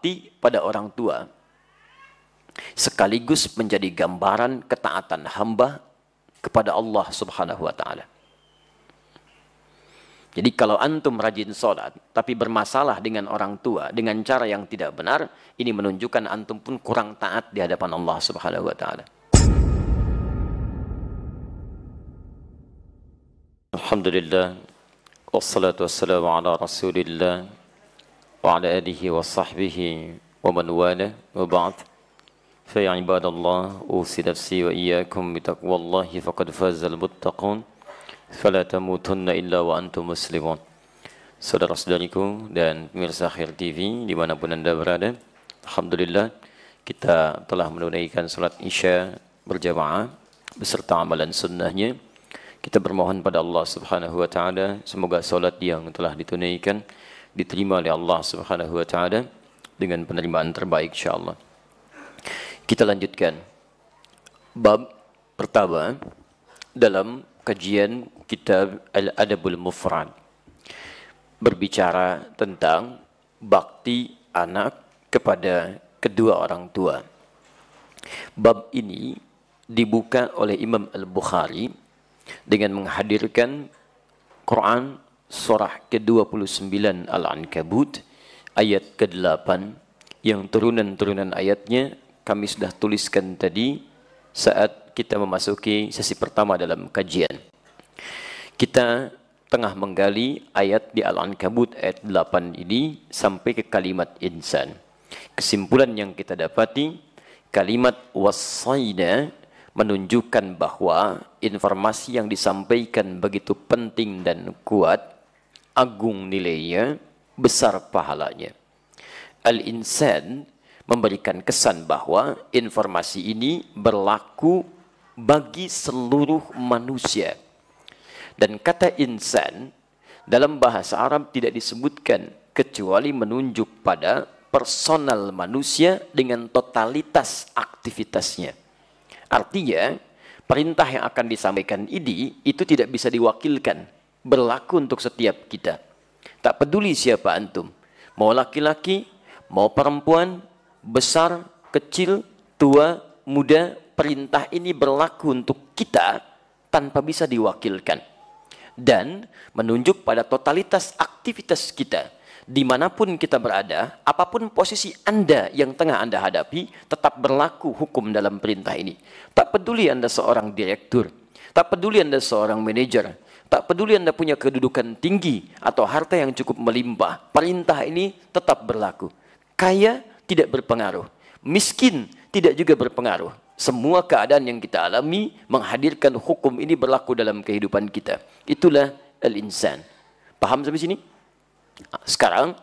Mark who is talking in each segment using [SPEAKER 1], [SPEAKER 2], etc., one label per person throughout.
[SPEAKER 1] berbakti pada orang tua sekaligus menjadi gambaran ketaatan hamba kepada Allah Subhanahu wa taala. Jadi kalau antum rajin sholat, tapi bermasalah dengan orang tua, dengan cara yang tidak benar, ini menunjukkan antum pun kurang taat di hadapan Allah Subhanahu wa Ta'ala. Alhamdulillah, wassalatu wassalamu ala rasulillah, وعلى آله وصحبه ومن والاه وبعد فيا عباد الله أوصي نفسي وإياكم بتقوى الله فقد فاز المتقون فلا تموتن إلا وأنتم مسلمون Saudara-saudariku dan pemirsa Khair TV dimanapun anda berada Alhamdulillah kita telah menunaikan salat isya berjamaah beserta amalan sunnahnya kita bermohon pada Allah Subhanahu wa taala semoga salat yang telah ditunaikan diterima oleh Allah Subhanahu wa taala dengan penerimaan terbaik insyaallah. Kita lanjutkan bab pertama dalam kajian kitab Al-Adabul Mufrad berbicara tentang bakti anak kepada kedua orang tua. Bab ini dibuka oleh Imam Al-Bukhari dengan menghadirkan Quran surah ke-29 Al-Ankabut ayat ke-8 yang turunan-turunan ayatnya kami sudah tuliskan tadi saat kita memasuki sesi pertama dalam kajian. Kita tengah menggali ayat di Al-Ankabut ayat 8 ini sampai ke kalimat insan. Kesimpulan yang kita dapati kalimat wasaina menunjukkan bahwa informasi yang disampaikan begitu penting dan kuat agung nilainya, besar pahalanya. Al-insan memberikan kesan bahwa informasi ini berlaku bagi seluruh manusia. Dan kata insan dalam bahasa Arab tidak disebutkan kecuali menunjuk pada personal manusia dengan totalitas aktivitasnya. Artinya, perintah yang akan disampaikan ini itu tidak bisa diwakilkan berlaku untuk setiap kita. Tak peduli siapa antum, mau laki-laki, mau perempuan, besar, kecil, tua, muda, perintah ini berlaku untuk kita tanpa bisa diwakilkan. Dan menunjuk pada totalitas aktivitas kita dimanapun kita berada, apapun posisi Anda yang tengah Anda hadapi, tetap berlaku hukum dalam perintah ini. Tak peduli Anda seorang direktur, tak peduli Anda seorang manajer, Tak peduli Anda punya kedudukan tinggi atau harta yang cukup melimpah, perintah ini tetap berlaku. Kaya tidak berpengaruh, miskin tidak juga berpengaruh. Semua keadaan yang kita alami menghadirkan hukum ini berlaku dalam kehidupan kita. Itulah al-insan. Paham sampai sini? Nah, sekarang,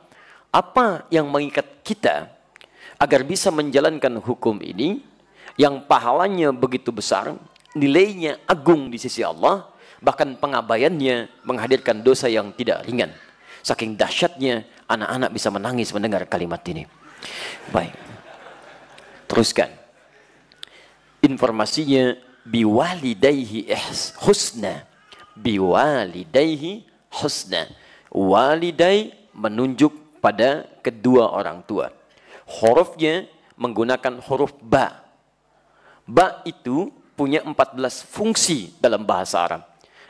[SPEAKER 1] apa yang mengikat kita agar bisa menjalankan hukum ini yang pahalanya begitu besar, nilainya agung di sisi Allah, bahkan pengabaiannya menghadirkan dosa yang tidak ringan. Saking dahsyatnya anak-anak bisa menangis mendengar kalimat ini. Baik. Teruskan. Informasinya biwalidayhi husna. Biwalidayhi husna. Waliday menunjuk pada kedua orang tua. Hurufnya menggunakan huruf ba. Ba itu punya 14 fungsi dalam bahasa Arab.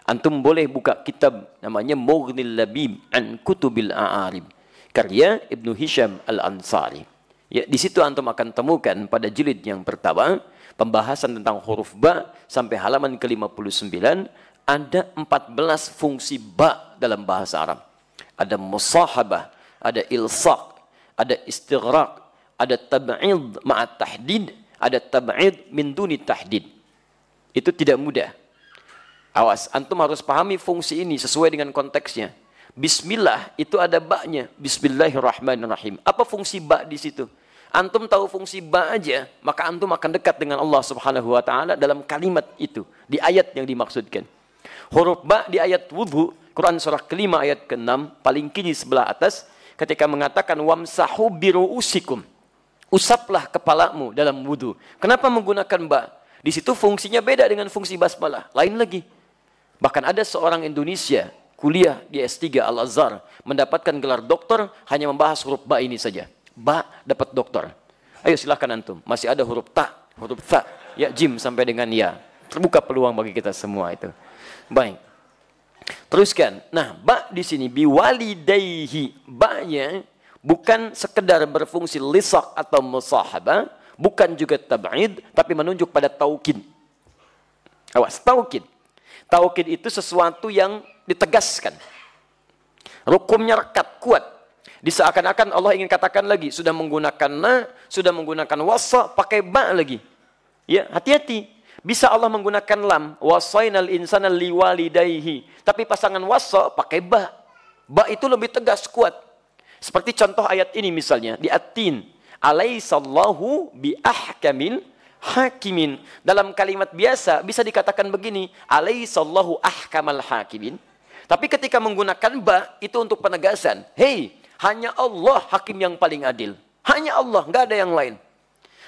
[SPEAKER 1] Antum boleh buka kitab namanya Mughnil Labib an Kutubil A'arib. Karya Ibnu Hisham Al-Ansari. Ya, di situ antum akan temukan pada jilid yang pertama pembahasan tentang huruf ba sampai halaman ke-59 ada 14 fungsi ba dalam bahasa Arab. Ada musahabah, ada ilsaq, ada istighraq, ada tab'id ma'at tahdid, ada tab'id min duni tahdid. Itu tidak mudah. Awas, antum harus pahami fungsi ini sesuai dengan konteksnya. Bismillah itu ada baknya. Bismillahirrahmanirrahim. Apa fungsi bak di situ? Antum tahu fungsi ba aja, maka antum akan dekat dengan Allah Subhanahu wa taala dalam kalimat itu, di ayat yang dimaksudkan. Huruf ba di ayat wudhu, Quran surah kelima ayat ke-6 paling kiri sebelah atas ketika mengatakan wamsahu usikum. Usaplah kepalamu dalam wudhu. Kenapa menggunakan ba? Di situ fungsinya beda dengan fungsi basmalah. Lain lagi. Bahkan ada seorang Indonesia kuliah di S3 Al-Azhar mendapatkan gelar doktor hanya membahas huruf ba ini saja. Ba dapat doktor. Ayo silahkan antum. Masih ada huruf ta, huruf ta, ya jim sampai dengan ya. Terbuka peluang bagi kita semua itu. Baik. Teruskan. Nah, ba di sini biwalidayhi Ba-nya bukan sekedar berfungsi lisak atau musahaba, bukan juga tab'id, tapi menunjuk pada taukid. Awas, taukid. Tauhid itu sesuatu yang ditegaskan. Rukumnya rekat, kuat. Di seakan akan Allah ingin katakan lagi, sudah menggunakan na, sudah menggunakan wasa, pakai ba lagi. Ya, hati-hati. Bisa Allah menggunakan lam, wasainal insana liwalidayhi. Tapi pasangan wasa pakai ba. Ba itu lebih tegas, kuat. Seperti contoh ayat ini misalnya, di At-Tin. bi biahkamil hakimin. Dalam kalimat biasa bisa dikatakan begini, alaihissallahu ahkamal hakimin. Tapi ketika menggunakan ba itu untuk penegasan. Hei, hanya Allah hakim yang paling adil. Hanya Allah, nggak ada yang lain.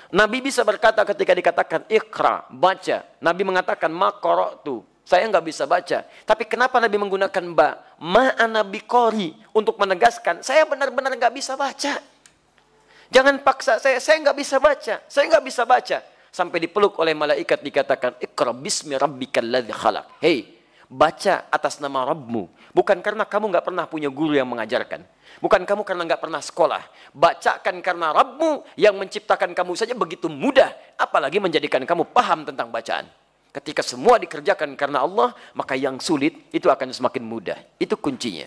[SPEAKER 1] Nabi bisa berkata ketika dikatakan ikra, baca. Nabi mengatakan makorotu, saya nggak bisa baca. Tapi kenapa Nabi menggunakan ba? ma Nabi kori untuk menegaskan, saya benar-benar nggak bisa baca. Jangan paksa saya, saya nggak bisa baca, saya nggak bisa baca sampai dipeluk oleh malaikat dikatakan ikra bismi rabbikal ladzi khalaq. Hei, baca atas nama Rabbmu. Bukan karena kamu nggak pernah punya guru yang mengajarkan. Bukan kamu karena nggak pernah sekolah. Bacakan karena Rabbmu yang menciptakan kamu saja begitu mudah. Apalagi menjadikan kamu paham tentang bacaan. Ketika semua dikerjakan karena Allah, maka yang sulit itu akan semakin mudah. Itu kuncinya.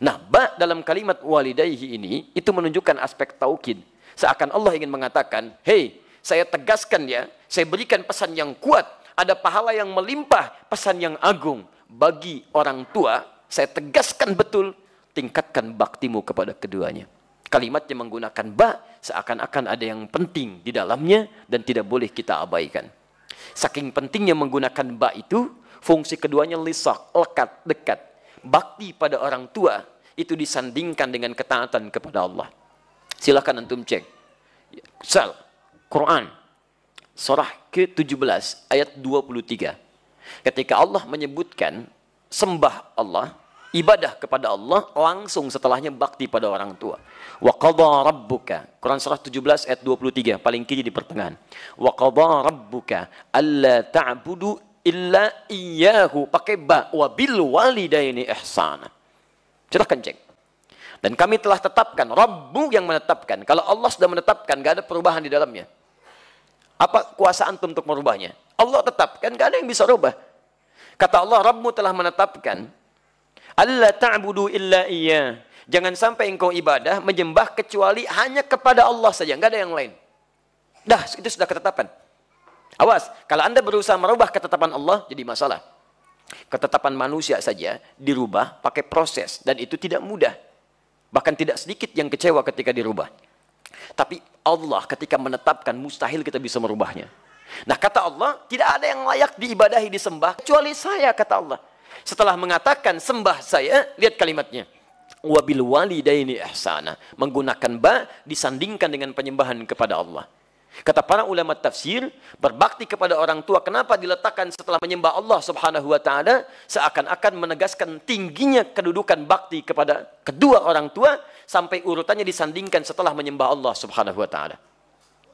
[SPEAKER 1] Nah, ba dalam kalimat walidayhi ini, itu menunjukkan aspek tauhid. Seakan Allah ingin mengatakan, hei, saya tegaskan ya, saya berikan pesan yang kuat. Ada pahala yang melimpah, pesan yang agung. Bagi orang tua, saya tegaskan betul, tingkatkan baktimu kepada keduanya. Kalimat yang menggunakan ba, seakan-akan ada yang penting di dalamnya dan tidak boleh kita abaikan. Saking pentingnya menggunakan ba itu, fungsi keduanya lisak, lekat, dekat. Bakti pada orang tua itu disandingkan dengan ketaatan kepada Allah. Silahkan antum cek. Sal, Quran surah ke-17 ayat 23. Ketika Allah menyebutkan sembah Allah, ibadah kepada Allah, langsung setelahnya bakti pada orang tua. Wa qadha rabbuka. Quran surah 17 ayat 23 paling kiri di pertengahan. Wa qadha rabbuka alla ta'budu illa iyyahu pakai ba wa bil walidaini ihsana. Silahkan cek. Dan kami telah tetapkan, Rabbu yang menetapkan. Kalau Allah sudah menetapkan, gak ada perubahan di dalamnya. Apa kuasa antum untuk merubahnya? Allah tetapkan, gak ada yang bisa rubah. Kata Allah, Rabbmu telah menetapkan. Allah ta'budu illa iya. Jangan sampai engkau ibadah, menyembah kecuali hanya kepada Allah saja. Gak ada yang lain. Dah, itu sudah ketetapan. Awas, kalau anda berusaha merubah ketetapan Allah, jadi masalah. Ketetapan manusia saja dirubah pakai proses. Dan itu tidak mudah. Bahkan tidak sedikit yang kecewa ketika dirubah. Tapi Allah ketika menetapkan mustahil kita bisa merubahnya. Nah kata Allah tidak ada yang layak diibadahi disembah kecuali saya kata Allah. Setelah mengatakan sembah saya, lihat kalimatnya. Wabil walidaini ihsana. Menggunakan ba disandingkan dengan penyembahan kepada Allah. Kata para ulama tafsir, berbakti kepada orang tua kenapa diletakkan setelah menyembah Allah Subhanahu wa taala seakan-akan menegaskan tingginya kedudukan bakti kepada kedua orang tua sampai urutannya disandingkan setelah menyembah Allah Subhanahu wa taala.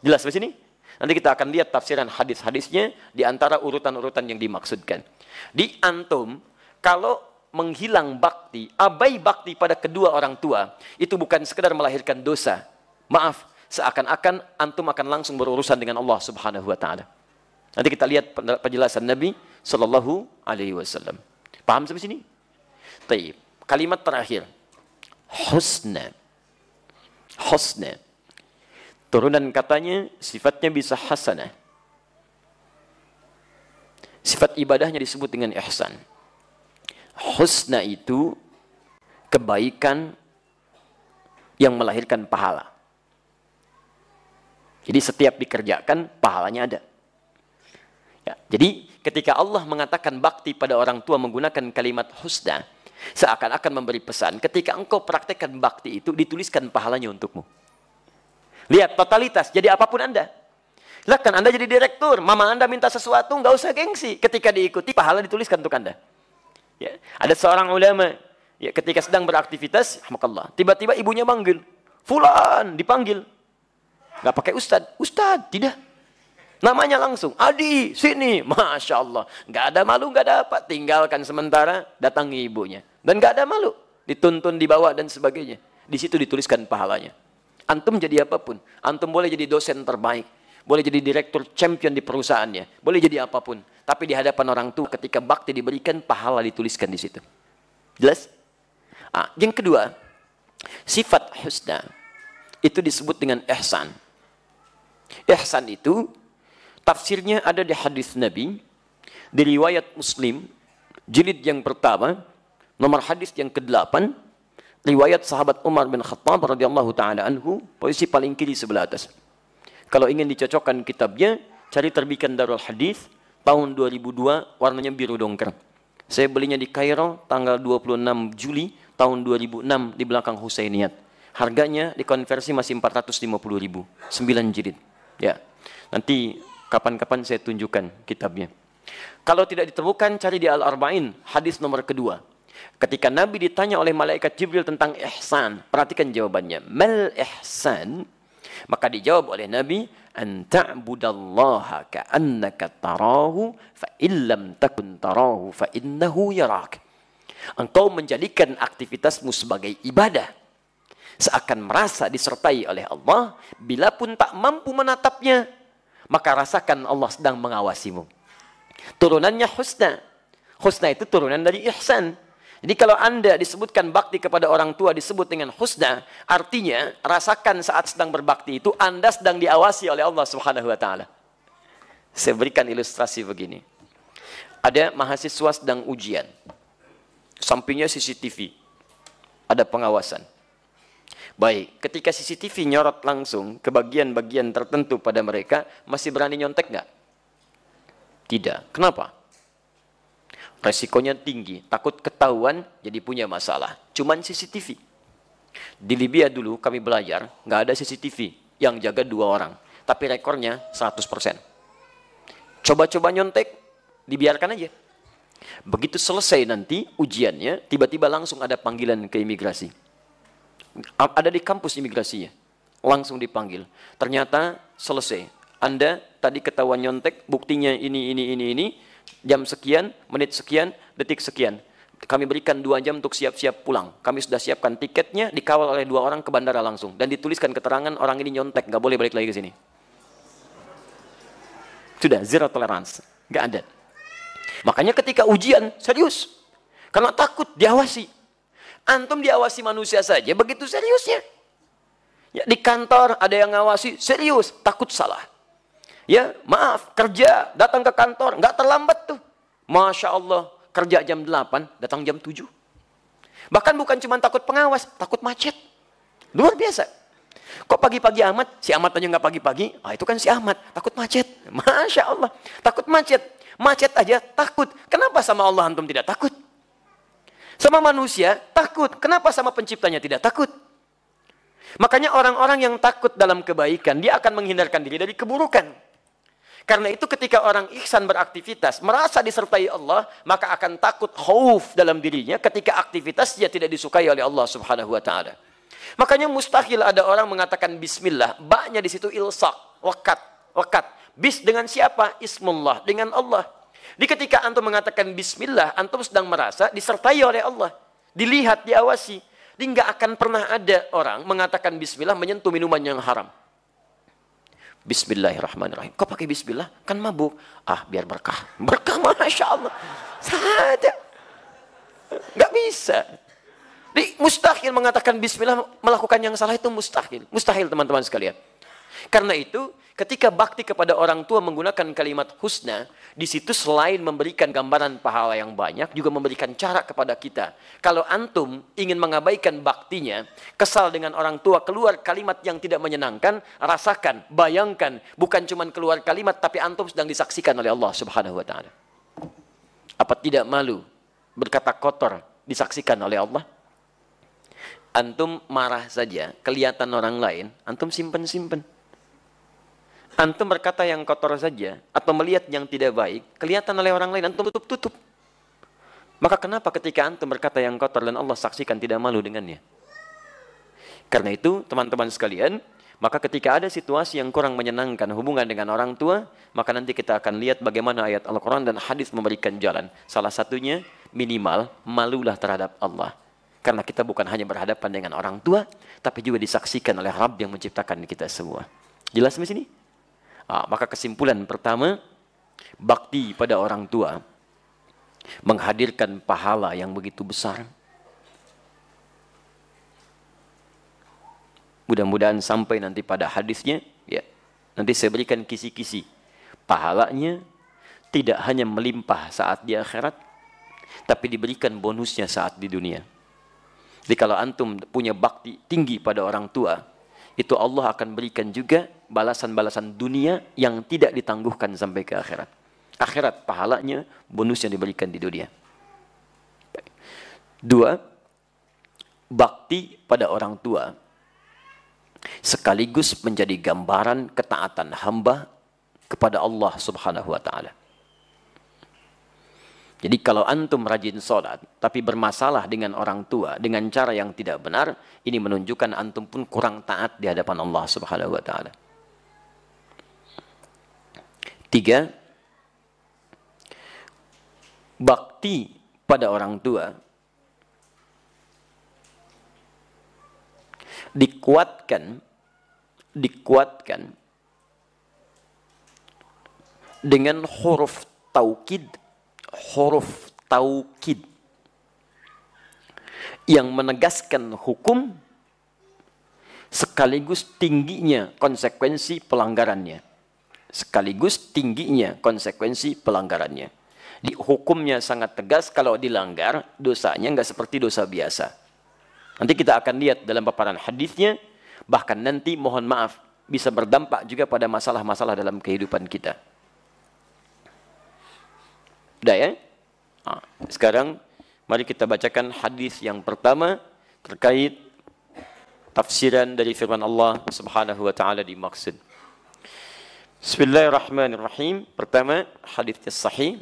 [SPEAKER 1] Jelas di sini? Nanti kita akan lihat tafsiran hadis-hadisnya di antara urutan-urutan yang dimaksudkan. Di antum kalau menghilang bakti, abai bakti pada kedua orang tua, itu bukan sekedar melahirkan dosa. Maaf, seakan-akan antum akan langsung berurusan dengan Allah Subhanahu wa taala. Nanti kita lihat penjelasan Nabi Shallallahu alaihi wasallam. Paham sampai sini? Baik. Kalimat terakhir. Husna. Husna. Turunan katanya sifatnya bisa hasanah. Sifat ibadahnya disebut dengan ihsan. Husna itu kebaikan yang melahirkan pahala. Jadi setiap dikerjakan pahalanya ada. Ya, jadi ketika Allah mengatakan bakti pada orang tua menggunakan kalimat husna, seakan-akan memberi pesan, ketika engkau praktekkan bakti itu dituliskan pahalanya untukmu. Lihat totalitas, jadi apapun Anda. lakukan Anda jadi direktur, mama Anda minta sesuatu, nggak usah gengsi. Ketika diikuti, pahala dituliskan untuk Anda. Ya. Ada seorang ulama, ya, ketika sedang beraktivitas, tiba-tiba ibunya manggil, Fulan dipanggil, Gak pakai ustad. Ustad, tidak. Namanya langsung, Adi, sini. Masya Allah. Gak ada malu, gak ada apa. Tinggalkan sementara, datangi ibunya. Dan gak ada malu. Dituntun, di bawah dan sebagainya. Di situ dituliskan pahalanya. Antum jadi apapun. Antum boleh jadi dosen terbaik. Boleh jadi direktur champion di perusahaannya. Boleh jadi apapun. Tapi di hadapan orang tua ketika bakti diberikan, pahala dituliskan di situ. Jelas? Ah, yang kedua, sifat husna itu disebut dengan ihsan. Ihsan itu tafsirnya ada di hadis Nabi di riwayat Muslim jilid yang pertama nomor hadis yang ke-8 riwayat sahabat Umar bin Khattab radhiyallahu taala anhu posisi paling kiri sebelah atas. Kalau ingin dicocokkan kitabnya cari terbitan Darul Hadis tahun 2002 warnanya biru dongker. Saya belinya di Kairo tanggal 26 Juli tahun 2006 di belakang Husainiyat. Harganya dikonversi masih 450 ribu, 9 jilid. Ya. Nanti kapan-kapan saya tunjukkan kitabnya. Kalau tidak ditemukan, cari di Al-Arba'in, hadis nomor kedua. Ketika Nabi ditanya oleh malaikat Jibril tentang ihsan, perhatikan jawabannya. Mal ihsan, maka dijawab oleh Nabi, an ta'budallaha ka'annaka tarahu fa illam takun tarahu fa yarak. Engkau menjadikan aktivitasmu sebagai ibadah seakan merasa disertai oleh Allah, bila pun tak mampu menatapnya, maka rasakan Allah sedang mengawasimu. Turunannya husna. Husna itu turunan dari ihsan. Jadi kalau Anda disebutkan bakti kepada orang tua disebut dengan husna, artinya rasakan saat sedang berbakti itu Anda sedang diawasi oleh Allah Subhanahu wa taala. Saya berikan ilustrasi begini. Ada mahasiswa sedang ujian. Sampingnya CCTV. Ada pengawasan. Baik, ketika CCTV nyorot langsung ke bagian-bagian tertentu pada mereka, masih berani nyontek nggak? Tidak. Kenapa? Resikonya tinggi, takut ketahuan jadi punya masalah. Cuman CCTV. Di Libya dulu kami belajar, nggak ada CCTV yang jaga dua orang. Tapi rekornya 100%. Coba-coba nyontek, dibiarkan aja. Begitu selesai nanti ujiannya, tiba-tiba langsung ada panggilan ke imigrasi ada di kampus imigrasinya. Langsung dipanggil. Ternyata selesai. Anda tadi ketahuan nyontek, buktinya ini, ini, ini, ini, jam sekian, menit sekian, detik sekian. Kami berikan dua jam untuk siap-siap pulang. Kami sudah siapkan tiketnya, dikawal oleh dua orang ke bandara langsung. Dan dituliskan keterangan orang ini nyontek, nggak boleh balik lagi ke sini. Sudah, zero tolerance. Nggak ada. Makanya ketika ujian, serius. Karena takut, diawasi. Antum diawasi manusia saja, begitu seriusnya. Ya, di kantor ada yang ngawasi, serius, takut salah. Ya, maaf, kerja, datang ke kantor, nggak terlambat tuh. Masya Allah, kerja jam 8, datang jam 7. Bahkan bukan cuma takut pengawas, takut macet. Luar biasa. Kok pagi-pagi amat? Si amat aja nggak pagi-pagi. Ah, itu kan si amat. Takut macet. Masya Allah. Takut macet. Macet aja takut. Kenapa sama Allah antum tidak takut? Sama manusia takut. Kenapa sama penciptanya tidak takut? Makanya orang-orang yang takut dalam kebaikan, dia akan menghindarkan diri dari keburukan. Karena itu ketika orang ihsan beraktivitas, merasa disertai Allah, maka akan takut khauf dalam dirinya ketika aktivitas dia tidak disukai oleh Allah Subhanahu wa taala. Makanya mustahil ada orang mengatakan bismillah, baknya di situ ilsak, wakat, wakat. Bis dengan siapa? Ismullah, dengan Allah. Di ketika antum mengatakan bismillah, antum sedang merasa disertai oleh Allah. Dilihat, diawasi. Jadi nggak akan pernah ada orang mengatakan bismillah menyentuh minuman yang haram. Bismillahirrahmanirrahim. Kau pakai bismillah? Kan mabuk. Ah, biar berkah. Berkah, Masya Allah. Saja. Nggak bisa. Jadi mustahil mengatakan bismillah, melakukan yang salah itu mustahil. Mustahil teman-teman sekalian. Karena itu, ketika bakti kepada orang tua menggunakan kalimat husna, di situ selain memberikan gambaran pahala yang banyak, juga memberikan cara kepada kita. Kalau antum ingin mengabaikan baktinya, kesal dengan orang tua, keluar kalimat yang tidak menyenangkan, rasakan, bayangkan, bukan cuma keluar kalimat, tapi antum sedang disaksikan oleh Allah Subhanahu wa Ta'ala. Apa tidak malu berkata kotor disaksikan oleh Allah? Antum marah saja, kelihatan orang lain, antum simpen-simpen. Antum berkata yang kotor saja atau melihat yang tidak baik, kelihatan oleh orang lain antum tutup-tutup. Maka kenapa ketika antum berkata yang kotor dan Allah saksikan tidak malu dengannya? Karena itu, teman-teman sekalian, maka ketika ada situasi yang kurang menyenangkan hubungan dengan orang tua, maka nanti kita akan lihat bagaimana ayat Al-Quran dan hadis memberikan jalan. Salah satunya minimal malulah terhadap Allah. Karena kita bukan hanya berhadapan dengan orang tua, tapi juga disaksikan oleh Rabb yang menciptakan kita semua. Jelas di sini? maka kesimpulan pertama, bakti pada orang tua menghadirkan pahala yang begitu besar. Mudah-mudahan sampai nanti pada hadisnya, ya. Nanti saya berikan kisi-kisi. Pahalanya tidak hanya melimpah saat di akhirat, tapi diberikan bonusnya saat di dunia. Jadi kalau antum punya bakti tinggi pada orang tua, itu Allah akan berikan juga balasan-balasan dunia yang tidak ditangguhkan sampai ke akhirat. Akhirat pahalanya, bonus yang diberikan di dunia. Dua, bakti pada orang tua sekaligus menjadi gambaran ketaatan hamba kepada Allah Subhanahu wa taala. Jadi kalau antum rajin sholat, tapi bermasalah dengan orang tua, dengan cara yang tidak benar, ini menunjukkan antum pun kurang taat di hadapan Allah subhanahu wa ta'ala. Tiga, bakti pada orang tua dikuatkan dikuatkan dengan huruf taukid huruf taukid yang menegaskan hukum sekaligus tingginya konsekuensi pelanggarannya. Sekaligus tingginya konsekuensi pelanggarannya. Di hukumnya sangat tegas kalau dilanggar dosanya nggak seperti dosa biasa. Nanti kita akan lihat dalam paparan hadisnya bahkan nanti mohon maaf bisa berdampak juga pada masalah-masalah dalam kehidupan kita. Sudah ya? Eh? Ha. Sekarang mari kita bacakan hadis yang pertama terkait tafsiran dari firman Allah Subhanahu wa taala dimaksud. Bismillahirrahmanirrahim. Pertama hadisnya sahih.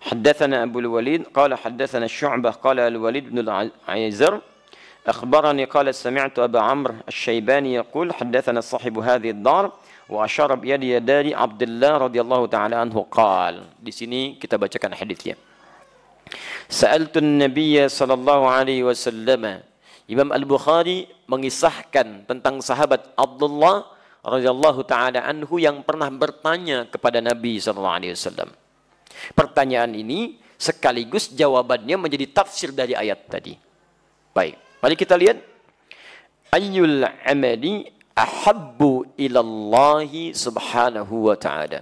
[SPEAKER 1] حدثنا أبو الوليد قال حدثنا الشعبة قال الوليد بن العيزر أخبرني قال سمعت أبا عمرو الشيباني يقول حدثنا صاحب هذه الدار wa syarab yadi dari Abdullah radhiyallahu taala anhu qal. Di sini kita bacakan hadisnya. Sa'altun Nabiy sallallahu alaihi wasallam. Imam Al-Bukhari mengisahkan tentang sahabat Abdullah radhiyallahu taala anhu yang pernah bertanya kepada Nabi sallallahu alaihi wasallam. Pertanyaan ini sekaligus jawabannya menjadi tafsir dari ayat tadi. Baik, mari kita lihat ayyul amali ahabbu ilallahi subhanahu wa ta'ala.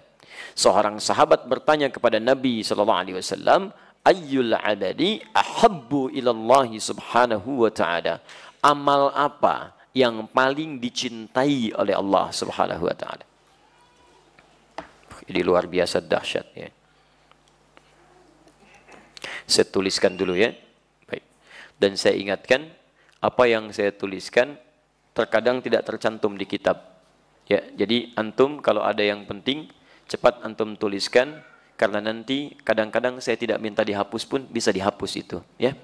[SPEAKER 1] Seorang sahabat bertanya kepada Nabi sallallahu alaihi wasallam, ayyul abadi ahabbu ilallahi subhanahu wa ta'ala. Amal apa yang paling dicintai oleh Allah subhanahu wa ta'ala? Ini luar biasa dahsyat ya. Saya tuliskan dulu ya. Baik. Dan saya ingatkan apa yang saya tuliskan terkadang tidak tercantum di kitab. Ya, jadi antum kalau ada yang penting cepat antum tuliskan karena nanti kadang-kadang saya tidak minta dihapus pun bisa dihapus itu, ya.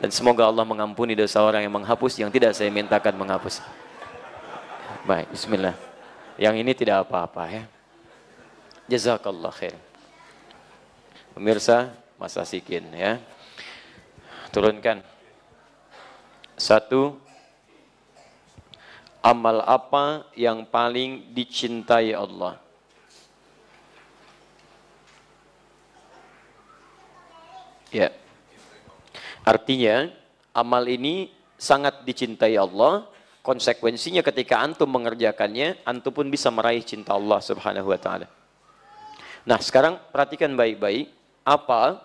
[SPEAKER 1] Dan semoga Allah mengampuni dosa orang yang menghapus yang tidak saya mintakan menghapus. Baik, bismillah. Yang ini tidak apa-apa ya. Jazakallah khair. Pemirsa, masa sikin ya. Turunkan. Satu, amal apa yang paling dicintai Allah? Ya. Artinya, amal ini sangat dicintai Allah. Konsekuensinya ketika antum mengerjakannya, antum pun bisa meraih cinta Allah Subhanahu wa taala. Nah, sekarang perhatikan baik-baik apa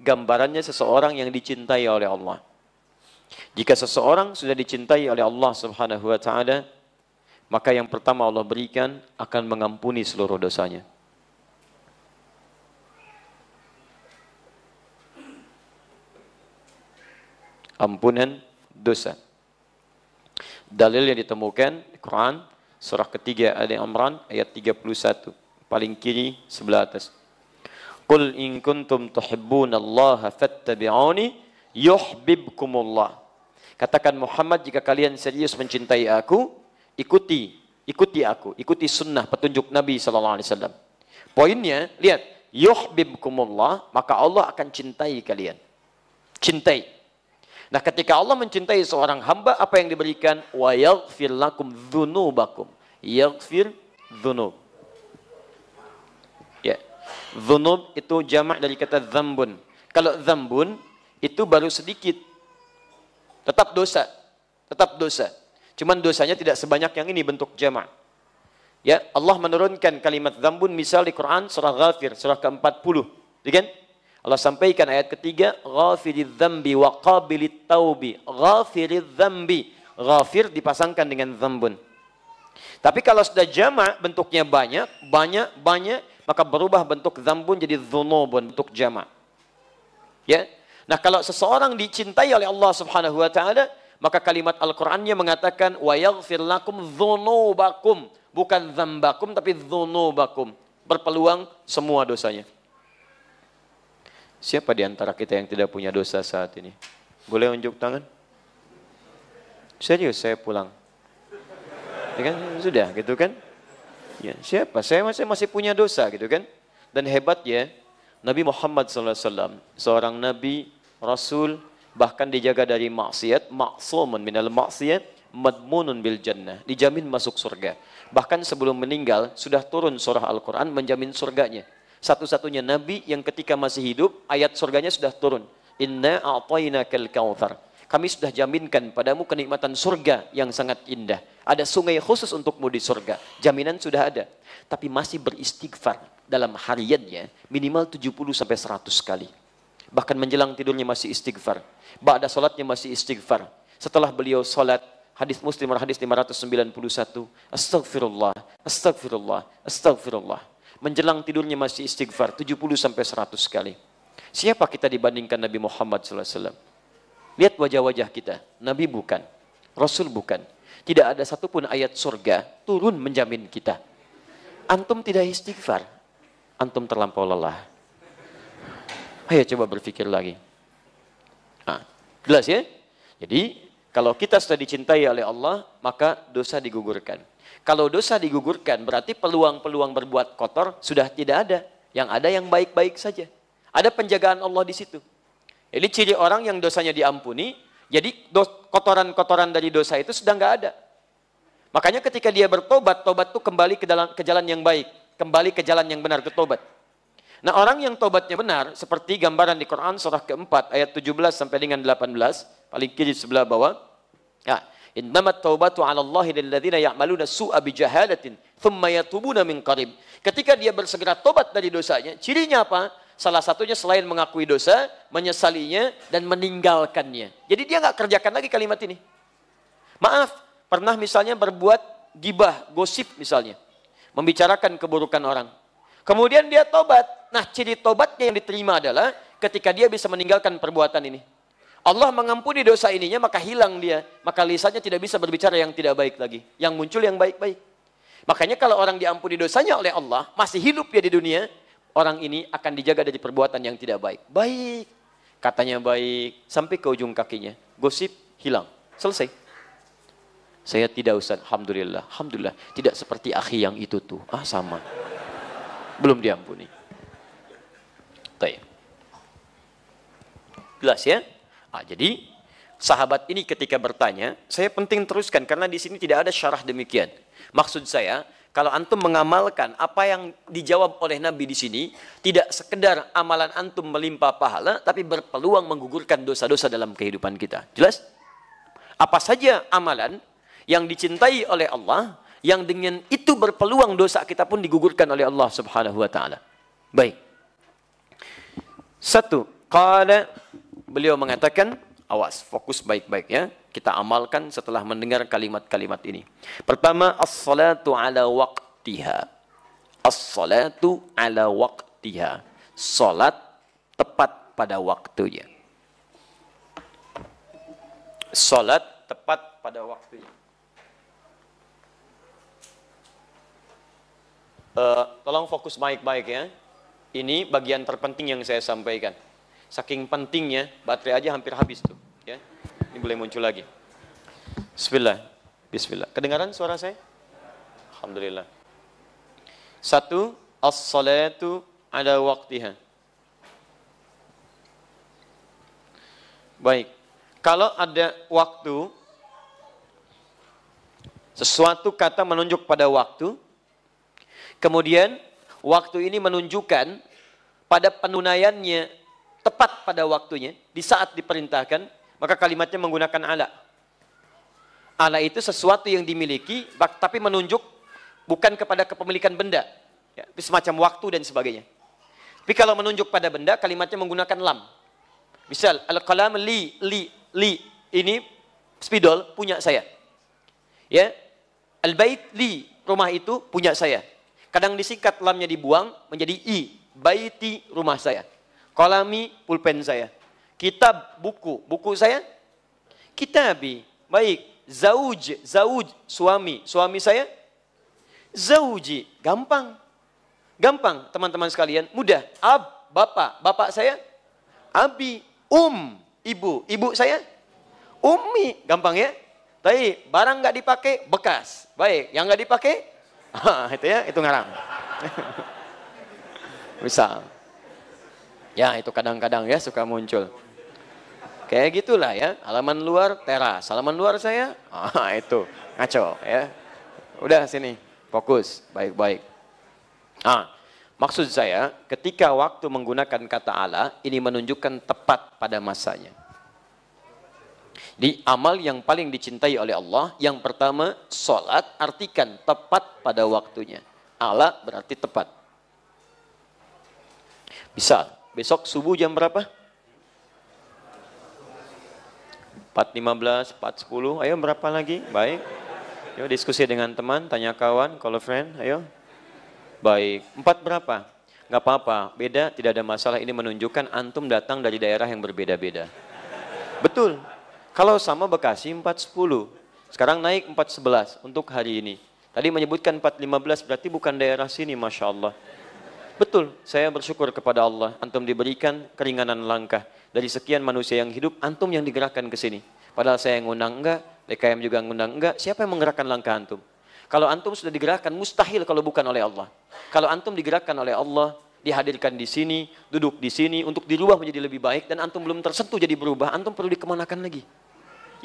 [SPEAKER 1] gambarannya seseorang yang dicintai oleh Allah. Jika seseorang sudah dicintai oleh Allah Subhanahu wa taala, maka yang pertama Allah berikan akan mengampuni seluruh dosanya. Ampunan dosa. Dalil yang ditemukan Quran surah ketiga Ali Imran ayat 31 paling kiri sebelah atas. Qul in kuntum tuhibbunallaha fattabi'uni yuhibbukumullah. Katakan Muhammad jika kalian serius mencintai aku, ikuti, ikuti aku, ikuti sunnah petunjuk Nabi sallallahu alaihi wasallam. Poinnya, lihat, yuhibbukumullah, maka Allah akan cintai kalian. Cintai. Nah, ketika Allah mencintai seorang hamba, apa yang diberikan? Wa yaghfir lakum dzunubakum. Yaghfir dzunub. Ya. Dzunub itu jamak dari kata dzambun. Kalau dzambun itu baru sedikit. Tetap dosa. Tetap dosa. Cuman dosanya tidak sebanyak yang ini bentuk jama Ya, Allah menurunkan kalimat zambun misal di Quran surah Ghafir, surah ke-40. Iya kan? Allah sampaikan ayat ketiga, ghafiriz Zambi wa qabilit taubi. Ghafiriz Zambi Ghafir dipasangkan dengan zambun. Tapi kalau sudah jama bentuknya banyak, banyak, banyak, maka berubah bentuk zambun jadi dzunubun, bentuk jama Ya, Nah, kalau seseorang dicintai oleh Allah Subhanahu wa taala, maka kalimat Al-Qur'annya mengatakan wa yaghfir lakum dzunubakum, bukan dzambakum tapi dzunubakum. Berpeluang semua dosanya. Siapa di antara kita yang tidak punya dosa saat ini? Boleh unjuk tangan? Serius saya pulang. Ya kan? Sudah gitu kan? Ya, siapa? Saya masih masih punya dosa gitu kan? Dan hebat ya, Nabi Muhammad SAW, seorang nabi Rasul bahkan dijaga dari maksiat, maksumun minal maksiat, madmunun bil jannah, dijamin masuk surga. Bahkan sebelum meninggal sudah turun surah Al-Qur'an menjamin surganya. Satu-satunya nabi yang ketika masih hidup ayat surganya sudah turun. Inna a'tainakal kautsar. Kami sudah jaminkan padamu kenikmatan surga yang sangat indah. Ada sungai khusus untukmu di surga. Jaminan sudah ada. Tapi masih beristighfar dalam hariannya minimal 70 sampai 100 kali. Bahkan menjelang tidurnya masih istighfar. Ba'da solatnya masih istighfar. Setelah beliau sholat hadis muslim hadis 591. Astagfirullah, astagfirullah, astagfirullah. Menjelang tidurnya masih istighfar 70 sampai 100 kali. Siapa kita dibandingkan Nabi Muhammad SAW? Lihat wajah-wajah kita. Nabi bukan. Rasul bukan. Tidak ada satupun ayat surga turun menjamin kita. Antum tidak istighfar. Antum terlampau lelah Ayo coba berpikir lagi. Nah, jelas ya? Jadi, kalau kita sudah dicintai oleh Allah, maka dosa digugurkan. Kalau dosa digugurkan, berarti peluang-peluang berbuat kotor sudah tidak ada. Yang ada yang baik-baik saja. Ada penjagaan Allah di situ. Ini ciri orang yang dosanya diampuni, jadi kotoran-kotoran dari dosa itu sudah nggak ada. Makanya ketika dia bertobat, tobat itu kembali ke, dalam, ke jalan yang baik. Kembali ke jalan yang benar, ke tobat. Nah orang yang tobatnya benar, seperti gambaran di Quran surah keempat ayat 17 sampai dengan 18, paling kiri sebelah bawah. Ya, Innamat taubatu ala Allahi lilladzina ya'maluna su'a bijahalatin thumma yatubuna min qarib. Ketika dia bersegera tobat dari dosanya, cirinya apa? Salah satunya selain mengakui dosa, menyesalinya dan meninggalkannya. Jadi dia nggak kerjakan lagi kalimat ini. Maaf, pernah misalnya berbuat gibah, gosip misalnya. Membicarakan keburukan orang Kemudian dia tobat. Nah, ciri tobatnya yang diterima adalah ketika dia bisa meninggalkan perbuatan ini. Allah mengampuni dosa ininya maka hilang dia. Maka lisannya tidak bisa berbicara yang tidak baik lagi. Yang muncul yang baik-baik. Makanya kalau orang diampuni dosanya oleh Allah, masih hidup dia di dunia, orang ini akan dijaga dari perbuatan yang tidak baik. Baik, katanya baik, sampai ke ujung kakinya. Gosip hilang, selesai. Saya tidak usah, Alhamdulillah, Alhamdulillah. Tidak seperti akhi yang itu tuh, ah sama belum diampuni. Oke, Jelas ya? Ah, jadi sahabat ini ketika bertanya, saya penting teruskan karena di sini tidak ada syarah demikian. Maksud saya, kalau antum mengamalkan apa yang dijawab oleh Nabi di sini, tidak sekedar amalan antum melimpah pahala, tapi berpeluang menggugurkan dosa-dosa dalam kehidupan kita. Jelas? Apa saja amalan yang dicintai oleh Allah, yang dengan itu berpeluang dosa kita pun digugurkan oleh Allah Subhanahu wa taala. Baik. Satu, qala beliau mengatakan, awas, fokus baik-baik ya. Kita amalkan setelah mendengar kalimat-kalimat ini. Pertama, as-salatu ala waqtiha. As-salatu ala waqtiha. Salat tepat pada waktunya. Salat tepat pada waktunya. Uh, tolong fokus baik-baik ya. Ini bagian terpenting yang saya sampaikan. Saking pentingnya, baterai aja hampir habis tuh. Ya. Ini boleh muncul lagi. Bismillah. Bismillah. Kedengaran suara saya? Alhamdulillah. Satu, as-salatu ada waktiha. Baik. Kalau ada waktu, sesuatu kata menunjuk pada waktu, Kemudian waktu ini menunjukkan pada penunaiannya tepat pada waktunya di saat diperintahkan maka kalimatnya menggunakan ala. Ala itu sesuatu yang dimiliki tapi menunjuk bukan kepada kepemilikan benda, ya, semacam waktu dan sebagainya. Tapi kalau menunjuk pada benda kalimatnya menggunakan lam. Misal al kalam li li li ini spidol punya saya. Ya. Al-bait li rumah itu punya saya Kadang disingkat lamnya dibuang menjadi i. Baiti rumah saya. Kolami pulpen saya. Kitab buku. Buku saya? Kitabi. Baik. Zauj. Zauj. Suami. Suami saya? Zauji. Gampang. Gampang teman-teman sekalian. Mudah. Ab. Bapak. Bapak saya? Abi. Um. Ibu. Ibu saya? Umi. Gampang ya? Tapi barang nggak dipakai bekas. Baik. Yang nggak dipakai itu ya, itu ngarang. bisa, Ya, itu kadang-kadang ya suka muncul. Kayak gitulah ya, halaman luar teras, halaman luar saya, ah, itu ngaco ya. Udah sini, fokus, baik-baik. Ah, maksud saya ketika waktu menggunakan kata Allah ini menunjukkan tepat pada masanya. Di amal yang paling dicintai oleh Allah, yang pertama sholat artikan tepat pada waktunya. Ala berarti tepat. bisa besok subuh jam berapa? 4.15, 4.10, ayo berapa lagi? Baik. Yuk diskusi dengan teman, tanya kawan, kalau friend, ayo. Baik, 4 berapa? Gak apa-apa, beda tidak ada masalah. Ini menunjukkan antum datang dari daerah yang berbeda-beda. Betul, kalau sama Bekasi 410, sekarang naik 411 untuk hari ini. Tadi menyebutkan 415 berarti bukan daerah sini Masya Allah. Betul, saya bersyukur kepada Allah. Antum diberikan keringanan langkah. Dari sekian manusia yang hidup, Antum yang digerakkan ke sini. Padahal saya ngundang enggak, DKM juga ngundang enggak. Siapa yang menggerakkan langkah Antum? Kalau Antum sudah digerakkan, mustahil kalau bukan oleh Allah. Kalau Antum digerakkan oleh Allah, dihadirkan di sini, duduk di sini, untuk dirubah menjadi lebih baik, dan Antum belum tersentuh jadi berubah, Antum perlu dikemanakan lagi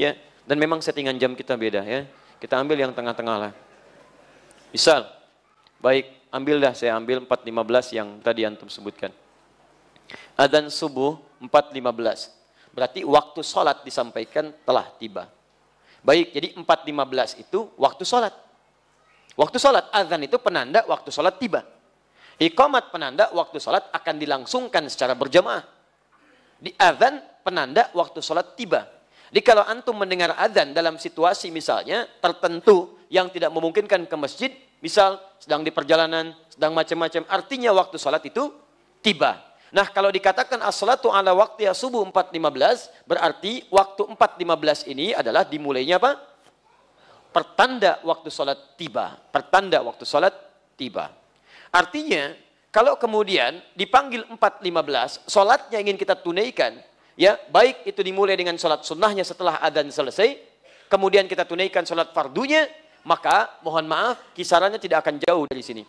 [SPEAKER 1] ya. Dan memang settingan jam kita beda ya. Kita ambil yang tengah-tengah lah. Misal, baik, ambil dah saya ambil 4.15 yang tadi antum sebutkan. Adzan subuh 4.15. Berarti waktu sholat disampaikan telah tiba. Baik, jadi 4.15 itu waktu sholat. Waktu sholat, adzan itu penanda waktu sholat tiba. Iqamat penanda waktu sholat akan dilangsungkan secara berjamaah. Di adzan penanda waktu sholat tiba. Jadi kalau antum mendengar adzan dalam situasi misalnya tertentu yang tidak memungkinkan ke masjid, misal sedang di perjalanan, sedang macam-macam, artinya waktu salat itu tiba. Nah, kalau dikatakan as-salatu ala waktu ya subuh 4.15, berarti waktu 4.15 ini adalah dimulainya apa? Pertanda waktu sholat tiba. Pertanda waktu sholat tiba. Artinya, kalau kemudian dipanggil 4.15, sholatnya ingin kita tunaikan, Ya, baik itu dimulai dengan sholat sunnahnya setelah adzan selesai, kemudian kita tunaikan sholat fardunya, maka mohon maaf kisarannya tidak akan jauh dari sini.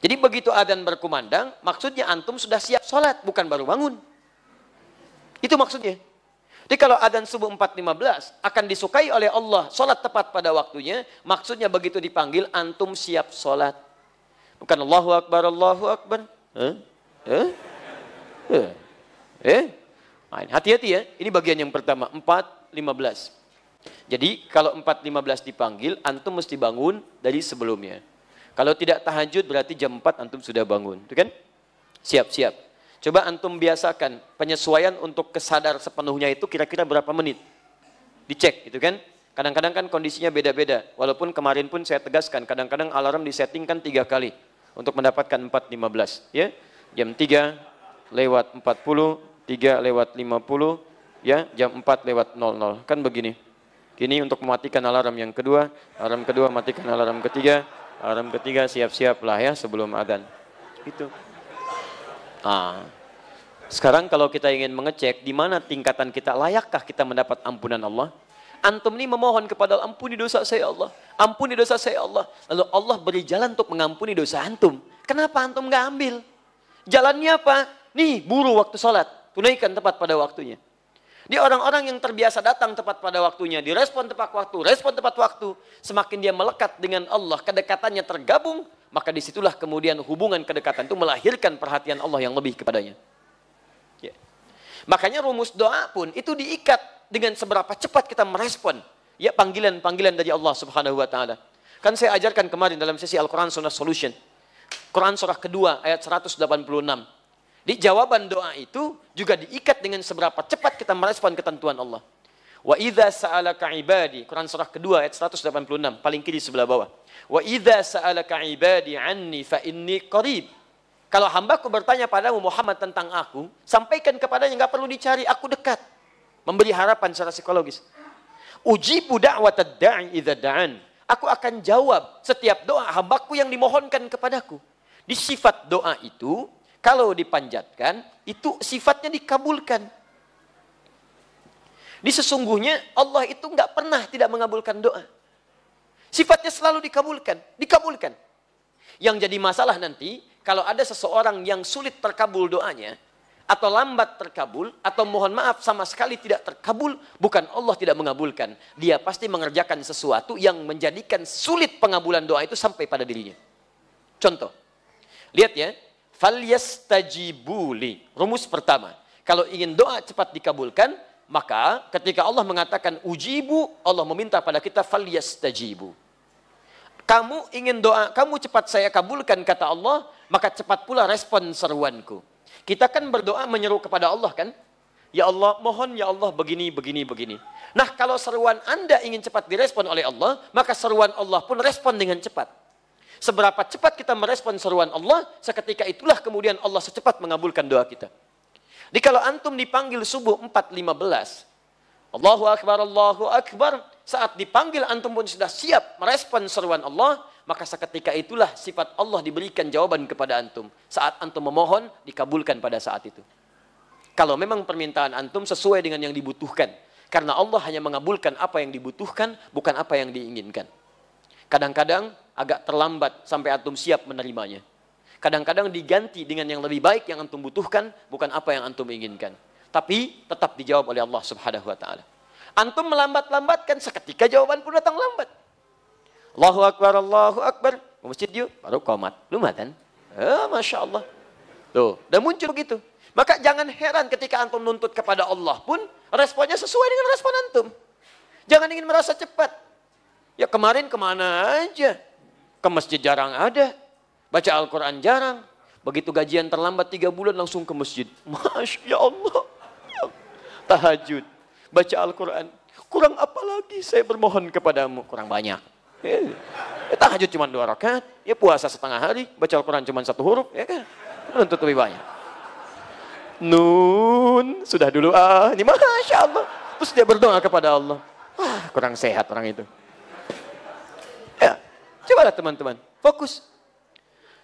[SPEAKER 1] Jadi begitu adzan berkumandang, maksudnya antum sudah siap sholat, bukan baru bangun. Itu maksudnya. Jadi kalau adzan subuh 4.15 akan disukai oleh Allah sholat tepat pada waktunya, maksudnya begitu dipanggil antum siap sholat. Bukan Allahu Akbar, Allahu Akbar. Eh? Eh? Eh? eh? hati-hati ya, ini bagian yang pertama, 4.15. Jadi kalau 4.15 dipanggil, antum mesti bangun dari sebelumnya. Kalau tidak tahajud berarti jam 4 antum sudah bangun, itu kan? Siap-siap. Coba antum biasakan penyesuaian untuk kesadar sepenuhnya itu kira-kira berapa menit. Dicek itu kan? Kadang-kadang kan kondisinya beda-beda. Walaupun kemarin pun saya tegaskan, kadang-kadang alarm disettingkan tiga kali untuk mendapatkan 4.15. Ya? Jam 3 lewat 40, 3 lewat 50, ya jam 4 lewat 00. Kan begini. kini untuk mematikan alarm yang kedua, alarm kedua matikan alarm ketiga, alarm ketiga siap-siaplah ya sebelum adzan. Itu. Ah. Sekarang kalau kita ingin mengecek di mana tingkatan kita layakkah kita mendapat ampunan Allah? Antum ini memohon kepada Allah, ampuni dosa saya Allah. Ampuni dosa saya Allah. Lalu Allah beri jalan untuk mengampuni dosa antum. Kenapa antum nggak ambil? Jalannya apa? Nih, buru waktu sholat tunaikan tepat pada waktunya. Di orang-orang yang terbiasa datang tepat pada waktunya, direspon tepat waktu, respon tepat waktu. Semakin dia melekat dengan Allah, kedekatannya tergabung, maka disitulah kemudian hubungan kedekatan itu melahirkan perhatian Allah yang lebih kepadanya. Ya. Makanya rumus doa pun itu diikat dengan seberapa cepat kita merespon ya panggilan-panggilan dari Allah Subhanahu wa taala. Kan saya ajarkan kemarin dalam sesi Al-Qur'an Sunnah Solution. Quran surah kedua ayat 186. Di jawaban doa itu juga diikat dengan seberapa cepat kita merespon ketentuan Allah. Wa idza sa'alaka ibadi, Quran surah kedua ayat 186, paling kiri sebelah bawah. Wa idza sa'alaka ibadi anni fa inni qarib. Kalau hambaku bertanya padamu Muhammad tentang aku, sampaikan kepadanya nggak perlu dicari, aku dekat. Memberi harapan secara psikologis. Uji da'wat da'i idza da'an. Aku akan jawab setiap doa hambaku yang dimohonkan kepadaku. Di sifat doa itu kalau dipanjatkan itu sifatnya dikabulkan. Di sesungguhnya Allah itu nggak pernah tidak mengabulkan doa. Sifatnya selalu dikabulkan, dikabulkan. Yang jadi masalah nanti kalau ada seseorang yang sulit terkabul doanya atau lambat terkabul atau mohon maaf sama sekali tidak terkabul bukan Allah tidak mengabulkan dia pasti mengerjakan sesuatu yang menjadikan sulit pengabulan doa itu sampai pada dirinya contoh lihat ya Falyastajibuli. Rumus pertama. Kalau ingin doa cepat dikabulkan, maka ketika Allah mengatakan ujibu, Allah meminta pada kita falyastajibu. Kamu ingin doa, kamu cepat saya kabulkan kata Allah, maka cepat pula respon seruanku. Kita kan berdoa menyeru kepada Allah kan? Ya Allah, mohon ya Allah begini, begini, begini. Nah kalau seruan Anda ingin cepat direspon oleh Allah, maka seruan Allah pun respon dengan cepat. Seberapa cepat kita merespon seruan Allah, seketika itulah kemudian Allah secepat mengabulkan doa kita. Jadi kalau antum dipanggil subuh 4.15, Allahu Akbar, Allahu Akbar, saat dipanggil antum pun sudah siap merespon seruan Allah, maka seketika itulah sifat Allah diberikan jawaban kepada antum. Saat antum memohon, dikabulkan pada saat itu. Kalau memang permintaan antum sesuai dengan yang dibutuhkan. Karena Allah hanya mengabulkan apa yang dibutuhkan, bukan apa yang diinginkan. Kadang-kadang agak terlambat sampai antum siap menerimanya. Kadang-kadang diganti dengan yang lebih baik yang antum butuhkan, bukan apa yang antum inginkan. Tapi tetap dijawab oleh Allah Subhanahu wa taala. Antum melambat-lambatkan seketika jawaban pun datang lambat. Allahu akbar, Allahu akbar. masjid yuk, baru komat. Lumatan. Oh, kan? eh, Masya Allah. Tuh, dan muncul gitu. Maka jangan heran ketika antum nuntut kepada Allah pun responnya sesuai dengan respon antum. Jangan ingin merasa cepat. Ya kemarin kemana aja. Ke masjid jarang ada. Baca Al-Quran jarang. Begitu gajian terlambat tiga bulan langsung ke masjid. Masya Allah. Tahajud. Baca Al-Quran. Kurang apa lagi saya bermohon kepadamu? Kurang banyak. Ya, tahajud cuma dua rakaat, ya puasa setengah hari, baca Al-Quran cuma satu huruf, ya kan? Untuk lebih banyak. Nun, sudah dulu ah, ini Masya Allah. Terus dia berdoa kepada Allah. Wah, kurang sehat orang itu. Coba lah teman-teman, fokus.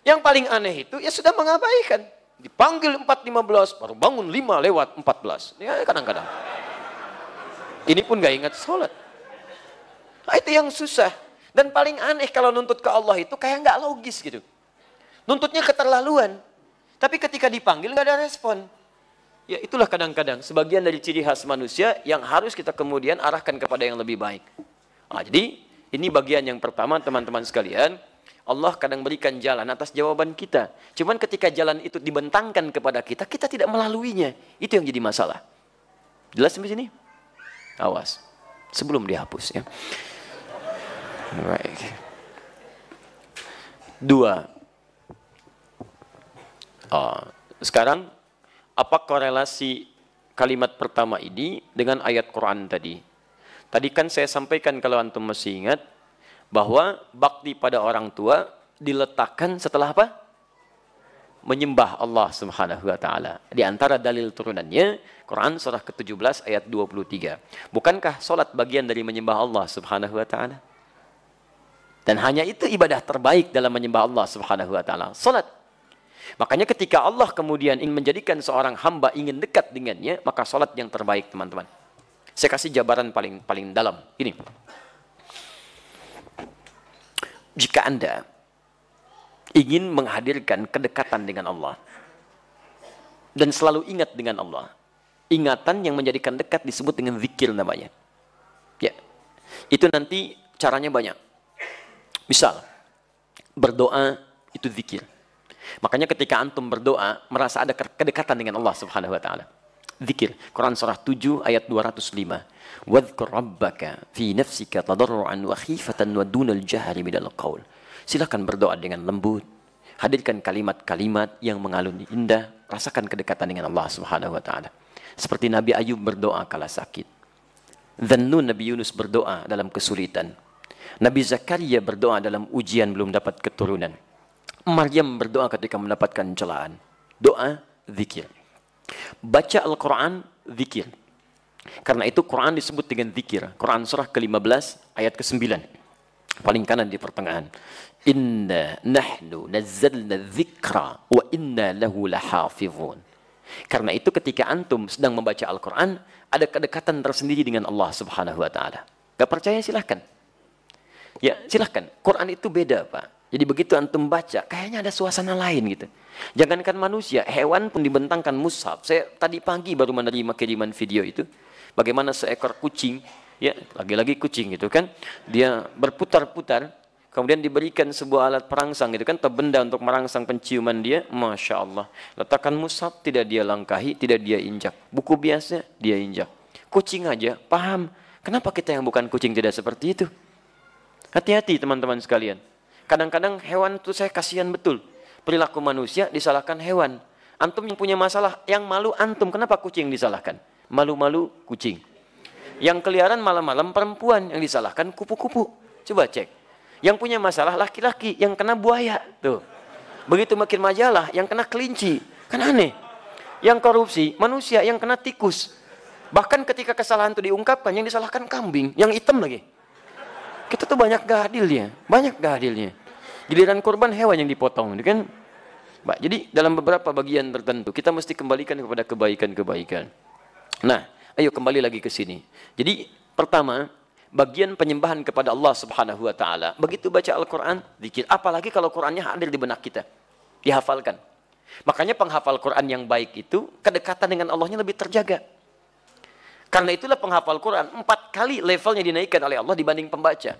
[SPEAKER 1] Yang paling aneh itu ya sudah mengabaikan. Dipanggil 4.15, baru bangun 5 lewat 14. Ya kadang-kadang. Ini pun gak ingat sholat. Nah, itu yang susah. Dan paling aneh kalau nuntut ke Allah itu kayak gak logis gitu. Nuntutnya keterlaluan. Tapi ketika dipanggil gak ada respon. Ya itulah kadang-kadang sebagian dari ciri khas manusia yang harus kita kemudian arahkan kepada yang lebih baik. Nah, jadi ini bagian yang pertama teman-teman sekalian. Allah kadang berikan jalan atas jawaban kita. Cuman ketika jalan itu dibentangkan kepada kita, kita tidak melaluinya. Itu yang jadi masalah. Jelas sampai sini? Awas. Sebelum dihapus ya. Baik. Dua. Oh, sekarang apa korelasi kalimat pertama ini dengan ayat Quran tadi? Tadi kan saya sampaikan kalau antum masih ingat bahwa bakti pada orang tua diletakkan setelah apa? Menyembah Allah Subhanahu wa taala. Di antara dalil turunannya Quran surah ke-17 ayat 23. Bukankah salat bagian dari menyembah Allah Subhanahu wa taala? Dan hanya itu ibadah terbaik dalam menyembah Allah Subhanahu wa taala, salat. Makanya ketika Allah kemudian ingin menjadikan seorang hamba ingin dekat dengannya, maka solat yang terbaik, teman-teman. Saya kasih jabaran paling paling dalam. Ini. Jika Anda ingin menghadirkan kedekatan dengan Allah dan selalu ingat dengan Allah. Ingatan yang menjadikan dekat disebut dengan zikir namanya. Ya. Itu nanti caranya banyak. Misal, berdoa itu zikir. Makanya ketika antum berdoa, merasa ada kedekatan dengan Allah Subhanahu wa taala. Zikir. Quran surah 7 ayat 205. Wadhkur rabbaka fi nafsika tadarruan wa khifatan wa dunal jahri minal qawl. Silahkan berdoa dengan lembut. Hadirkan kalimat-kalimat yang mengalun indah. Rasakan kedekatan dengan Allah Subhanahu wa taala. Seperti Nabi Ayub berdoa kala sakit. Dhanun Nabi Yunus berdoa dalam kesulitan. Nabi Zakaria berdoa dalam ujian belum dapat keturunan. Maryam berdoa ketika mendapatkan celaan. Doa, zikir. Baca Al-Quran, zikir. Karena itu Quran disebut dengan zikir. Quran surah ke-15 ayat ke-9. Paling kanan di pertengahan. Inna nahnu nazzalna dzikra wa inna lahu lahafizun. Karena itu ketika antum sedang membaca Al-Quran, ada kedekatan tersendiri dengan Allah Subhanahu Wa Taala. Gak percaya silahkan. Ya silahkan. Quran itu beda pak. Jadi begitu antum baca, kayaknya ada suasana lain gitu. Jangankan manusia, hewan pun dibentangkan mushaf. Saya tadi pagi baru menerima kiriman video itu. Bagaimana seekor kucing, ya lagi-lagi kucing gitu kan, dia berputar-putar, kemudian diberikan sebuah alat perangsang gitu kan, atau untuk merangsang penciuman dia, Masya Allah. Letakkan mushaf, tidak dia langkahi, tidak dia injak. Buku biasa, dia injak. Kucing aja, paham. Kenapa kita yang bukan kucing tidak seperti itu? Hati-hati teman-teman sekalian. Kadang-kadang hewan itu saya kasihan betul. Perilaku manusia disalahkan hewan. Antum yang punya masalah, yang malu antum. Kenapa kucing disalahkan? Malu-malu kucing. Yang keliaran malam-malam perempuan yang disalahkan kupu-kupu. Coba cek. Yang punya masalah laki-laki yang kena buaya. Tuh. Begitu makin majalah yang kena kelinci. Kan aneh. Yang korupsi manusia yang kena tikus. Bahkan ketika kesalahan itu diungkapkan yang disalahkan kambing, yang hitam lagi. Kita tuh banyak gak banyak gak Giliran korban hewan yang dipotong, gitu kan? Pak, jadi dalam beberapa bagian tertentu kita mesti kembalikan kepada kebaikan-kebaikan. Nah, ayo kembali lagi ke sini. Jadi pertama, bagian penyembahan kepada Allah Subhanahu wa taala. Begitu baca Al-Qur'an, dikit. Apalagi kalau Qur'annya hadir di benak kita. Dihafalkan. Makanya penghafal Qur'an yang baik itu kedekatan dengan Allahnya lebih terjaga. Karena itulah penghafal Quran empat kali levelnya dinaikkan oleh Allah dibanding pembaca.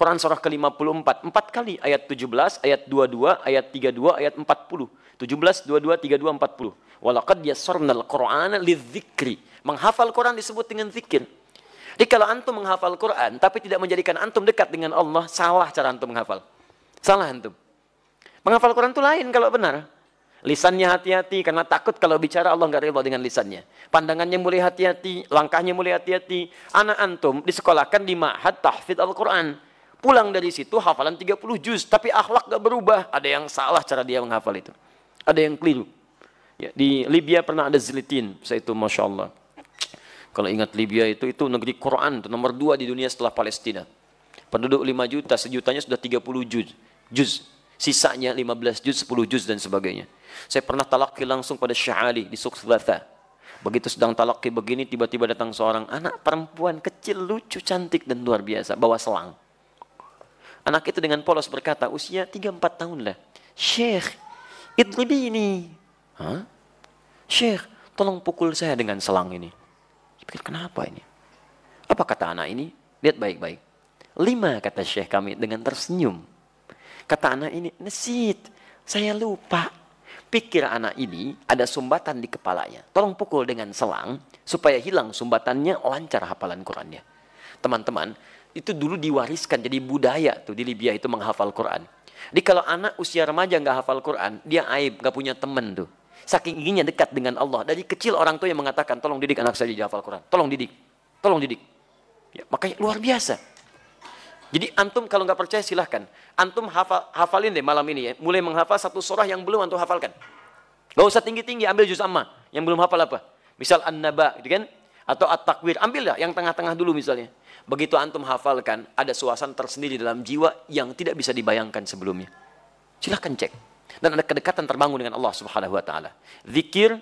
[SPEAKER 1] Quran surah ke-54, empat kali ayat 17, ayat 22, ayat 32, ayat 40. 17, 22, 32, 40. Walaqad yassarnal Qur'ana lidzikri. Menghafal Quran disebut dengan zikir. Jadi kalau antum menghafal Quran tapi tidak menjadikan antum dekat dengan Allah, salah cara antum menghafal. Salah antum. Menghafal Quran itu lain kalau benar. Lisannya hati-hati karena takut kalau bicara Allah nggak ridho dengan lisannya. Pandangannya mulai hati-hati, langkahnya mulai hati-hati. Anak antum disekolahkan di ma'had tahfidz Al-Quran pulang dari situ hafalan 30 juz, tapi akhlak gak berubah. Ada yang salah cara dia menghafal itu. Ada yang keliru. Ya, di Libya pernah ada Zilitin, saya itu Masya Allah. Kalau ingat Libya itu, itu negeri Quran, itu nomor dua di dunia setelah Palestina. Penduduk 5 juta, sejutanya sudah 30 juz. juz. Sisanya 15 juz, 10 juz dan sebagainya. Saya pernah talaki langsung pada Syahali di Sukslatha. Begitu sedang talaki begini, tiba-tiba datang seorang anak perempuan kecil, lucu, cantik dan luar biasa. Bawa selang. Anak itu dengan polos berkata, usia 3-4 tahun lah. Syekh, idribi ini. Hah? Syekh, tolong pukul saya dengan selang ini. pikir, kenapa ini? Apa kata anak ini? Lihat baik-baik. Lima kata Syekh kami dengan tersenyum. Kata anak ini, nesit, saya lupa. Pikir anak ini ada sumbatan di kepalanya. Tolong pukul dengan selang supaya hilang sumbatannya lancar hafalan Qurannya. Teman-teman, itu dulu diwariskan jadi budaya tuh di Libya itu menghafal Quran. Jadi kalau anak usia remaja nggak hafal Quran, dia aib, nggak punya temen tuh. Saking inginnya dekat dengan Allah. Dari kecil orang tua yang mengatakan, tolong didik anak saya jadi hafal Quran. Tolong didik, tolong didik. Ya, makanya luar biasa. Jadi antum kalau nggak percaya silahkan. Antum hafal, hafalin deh malam ini ya. Mulai menghafal satu surah yang belum antum hafalkan. Gak usah tinggi-tinggi, ambil juz amma. Yang belum hafal apa? Misal An-Naba, gitu kan? Atau At-Takwir, ya yang tengah-tengah dulu misalnya. Begitu antum hafalkan, ada suasana tersendiri dalam jiwa yang tidak bisa dibayangkan sebelumnya. Silahkan cek. Dan ada kedekatan terbangun dengan Allah subhanahu wa ta'ala. Zikir,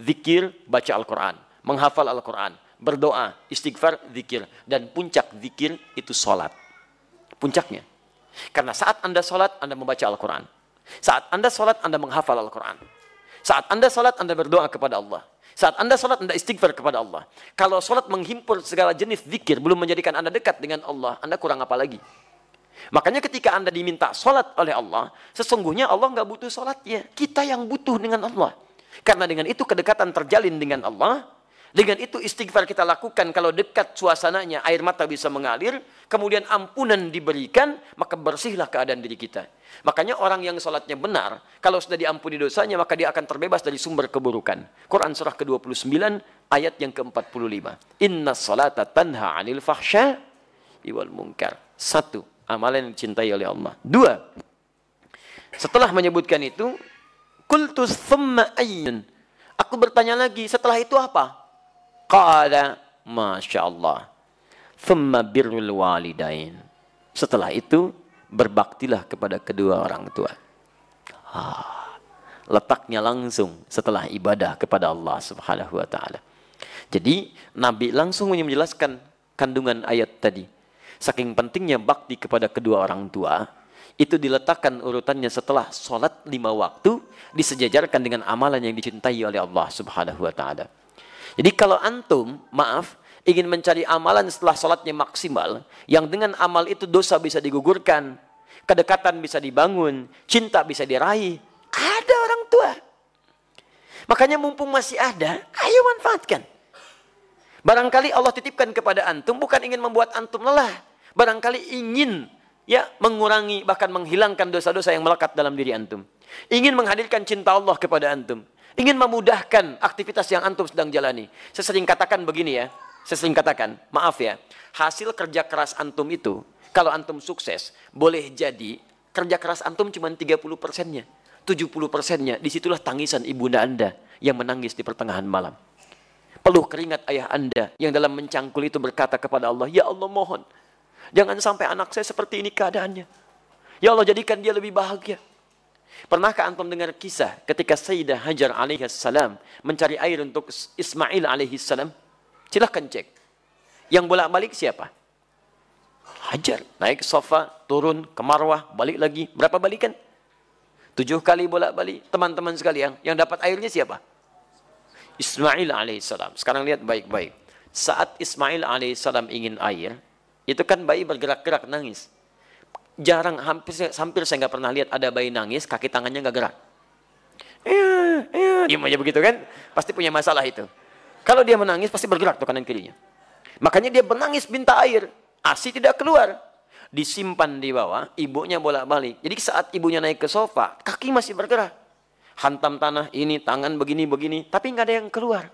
[SPEAKER 1] zikir, baca Al-Quran. Menghafal Al-Quran. Berdoa, istighfar, zikir. Dan puncak zikir itu sholat. Puncaknya. Karena saat Anda sholat, Anda membaca Al-Quran. Saat Anda sholat, Anda menghafal Al-Quran. Saat Anda sholat, Anda berdoa kepada Allah. Saat Anda sholat, Anda istighfar kepada Allah. Kalau sholat menghimpun segala jenis zikir, belum menjadikan Anda dekat dengan Allah, Anda kurang apa lagi? Makanya ketika Anda diminta sholat oleh Allah, sesungguhnya Allah nggak butuh sholatnya. Kita yang butuh dengan Allah. Karena dengan itu kedekatan terjalin dengan Allah, dengan itu istighfar kita lakukan kalau dekat suasananya air mata bisa mengalir, kemudian ampunan diberikan, maka bersihlah keadaan diri kita. Makanya orang yang sholatnya benar, kalau sudah diampuni dosanya maka dia akan terbebas dari sumber keburukan. Quran surah ke-29 ayat yang ke-45. Inna salata tanha anil fahsya iwal mungkar. Satu, amalan yang dicintai oleh Allah. Dua, setelah menyebutkan itu, kultus thumma ayyun. Aku bertanya lagi, setelah itu apa? Qala Masya Allah. Thumma birrul walidain. Setelah itu berbaktilah kepada kedua orang tua. letaknya langsung setelah ibadah kepada Allah Subhanahu wa taala. Jadi Nabi langsung menjelaskan kandungan ayat tadi. Saking pentingnya bakti kepada kedua orang tua, itu diletakkan urutannya setelah sholat lima waktu, disejajarkan dengan amalan yang dicintai oleh Allah subhanahu wa ta'ala. Jadi kalau antum, maaf, ingin mencari amalan setelah sholatnya maksimal, yang dengan amal itu dosa bisa digugurkan, kedekatan bisa dibangun, cinta bisa diraih. Ada orang tua. Makanya mumpung masih ada, ayo manfaatkan. Barangkali Allah titipkan kepada antum bukan ingin membuat antum lelah, barangkali ingin ya mengurangi bahkan menghilangkan dosa-dosa yang melekat dalam diri antum. Ingin menghadirkan cinta Allah kepada antum ingin memudahkan aktivitas yang antum sedang jalani. Saya sering katakan begini ya, saya sering katakan, maaf ya, hasil kerja keras antum itu, kalau antum sukses, boleh jadi kerja keras antum cuma 30 persennya. 70 persennya, disitulah tangisan ibunda anda yang menangis di pertengahan malam. Peluh keringat ayah anda yang dalam mencangkul itu berkata kepada Allah, Ya Allah mohon, jangan sampai anak saya seperti ini keadaannya. Ya Allah jadikan dia lebih bahagia. Pernahkah antum dengar kisah ketika Sayyidah Hajar alaihissalam mencari air untuk Ismail alaihissalam? Silahkan cek. Yang bolak-balik siapa? Hajar. Naik sofa, turun ke Marwah, balik lagi. Berapa balikan? Tujuh kali bolak-balik. Teman-teman sekalian, yang dapat airnya siapa? Ismail alaihissalam. Sekarang lihat baik-baik. Saat Ismail alaihissalam ingin air, itu kan bayi bergerak-gerak nangis jarang hampir hampir saya nggak pernah lihat ada bayi nangis kaki tangannya nggak gerak iya iya begitu kan pasti punya masalah itu kalau dia menangis pasti bergerak tuh kanan kirinya makanya dia menangis minta air asi tidak keluar disimpan di bawah ibunya bolak balik jadi saat ibunya naik ke sofa kaki masih bergerak hantam tanah ini tangan begini begini tapi nggak ada yang keluar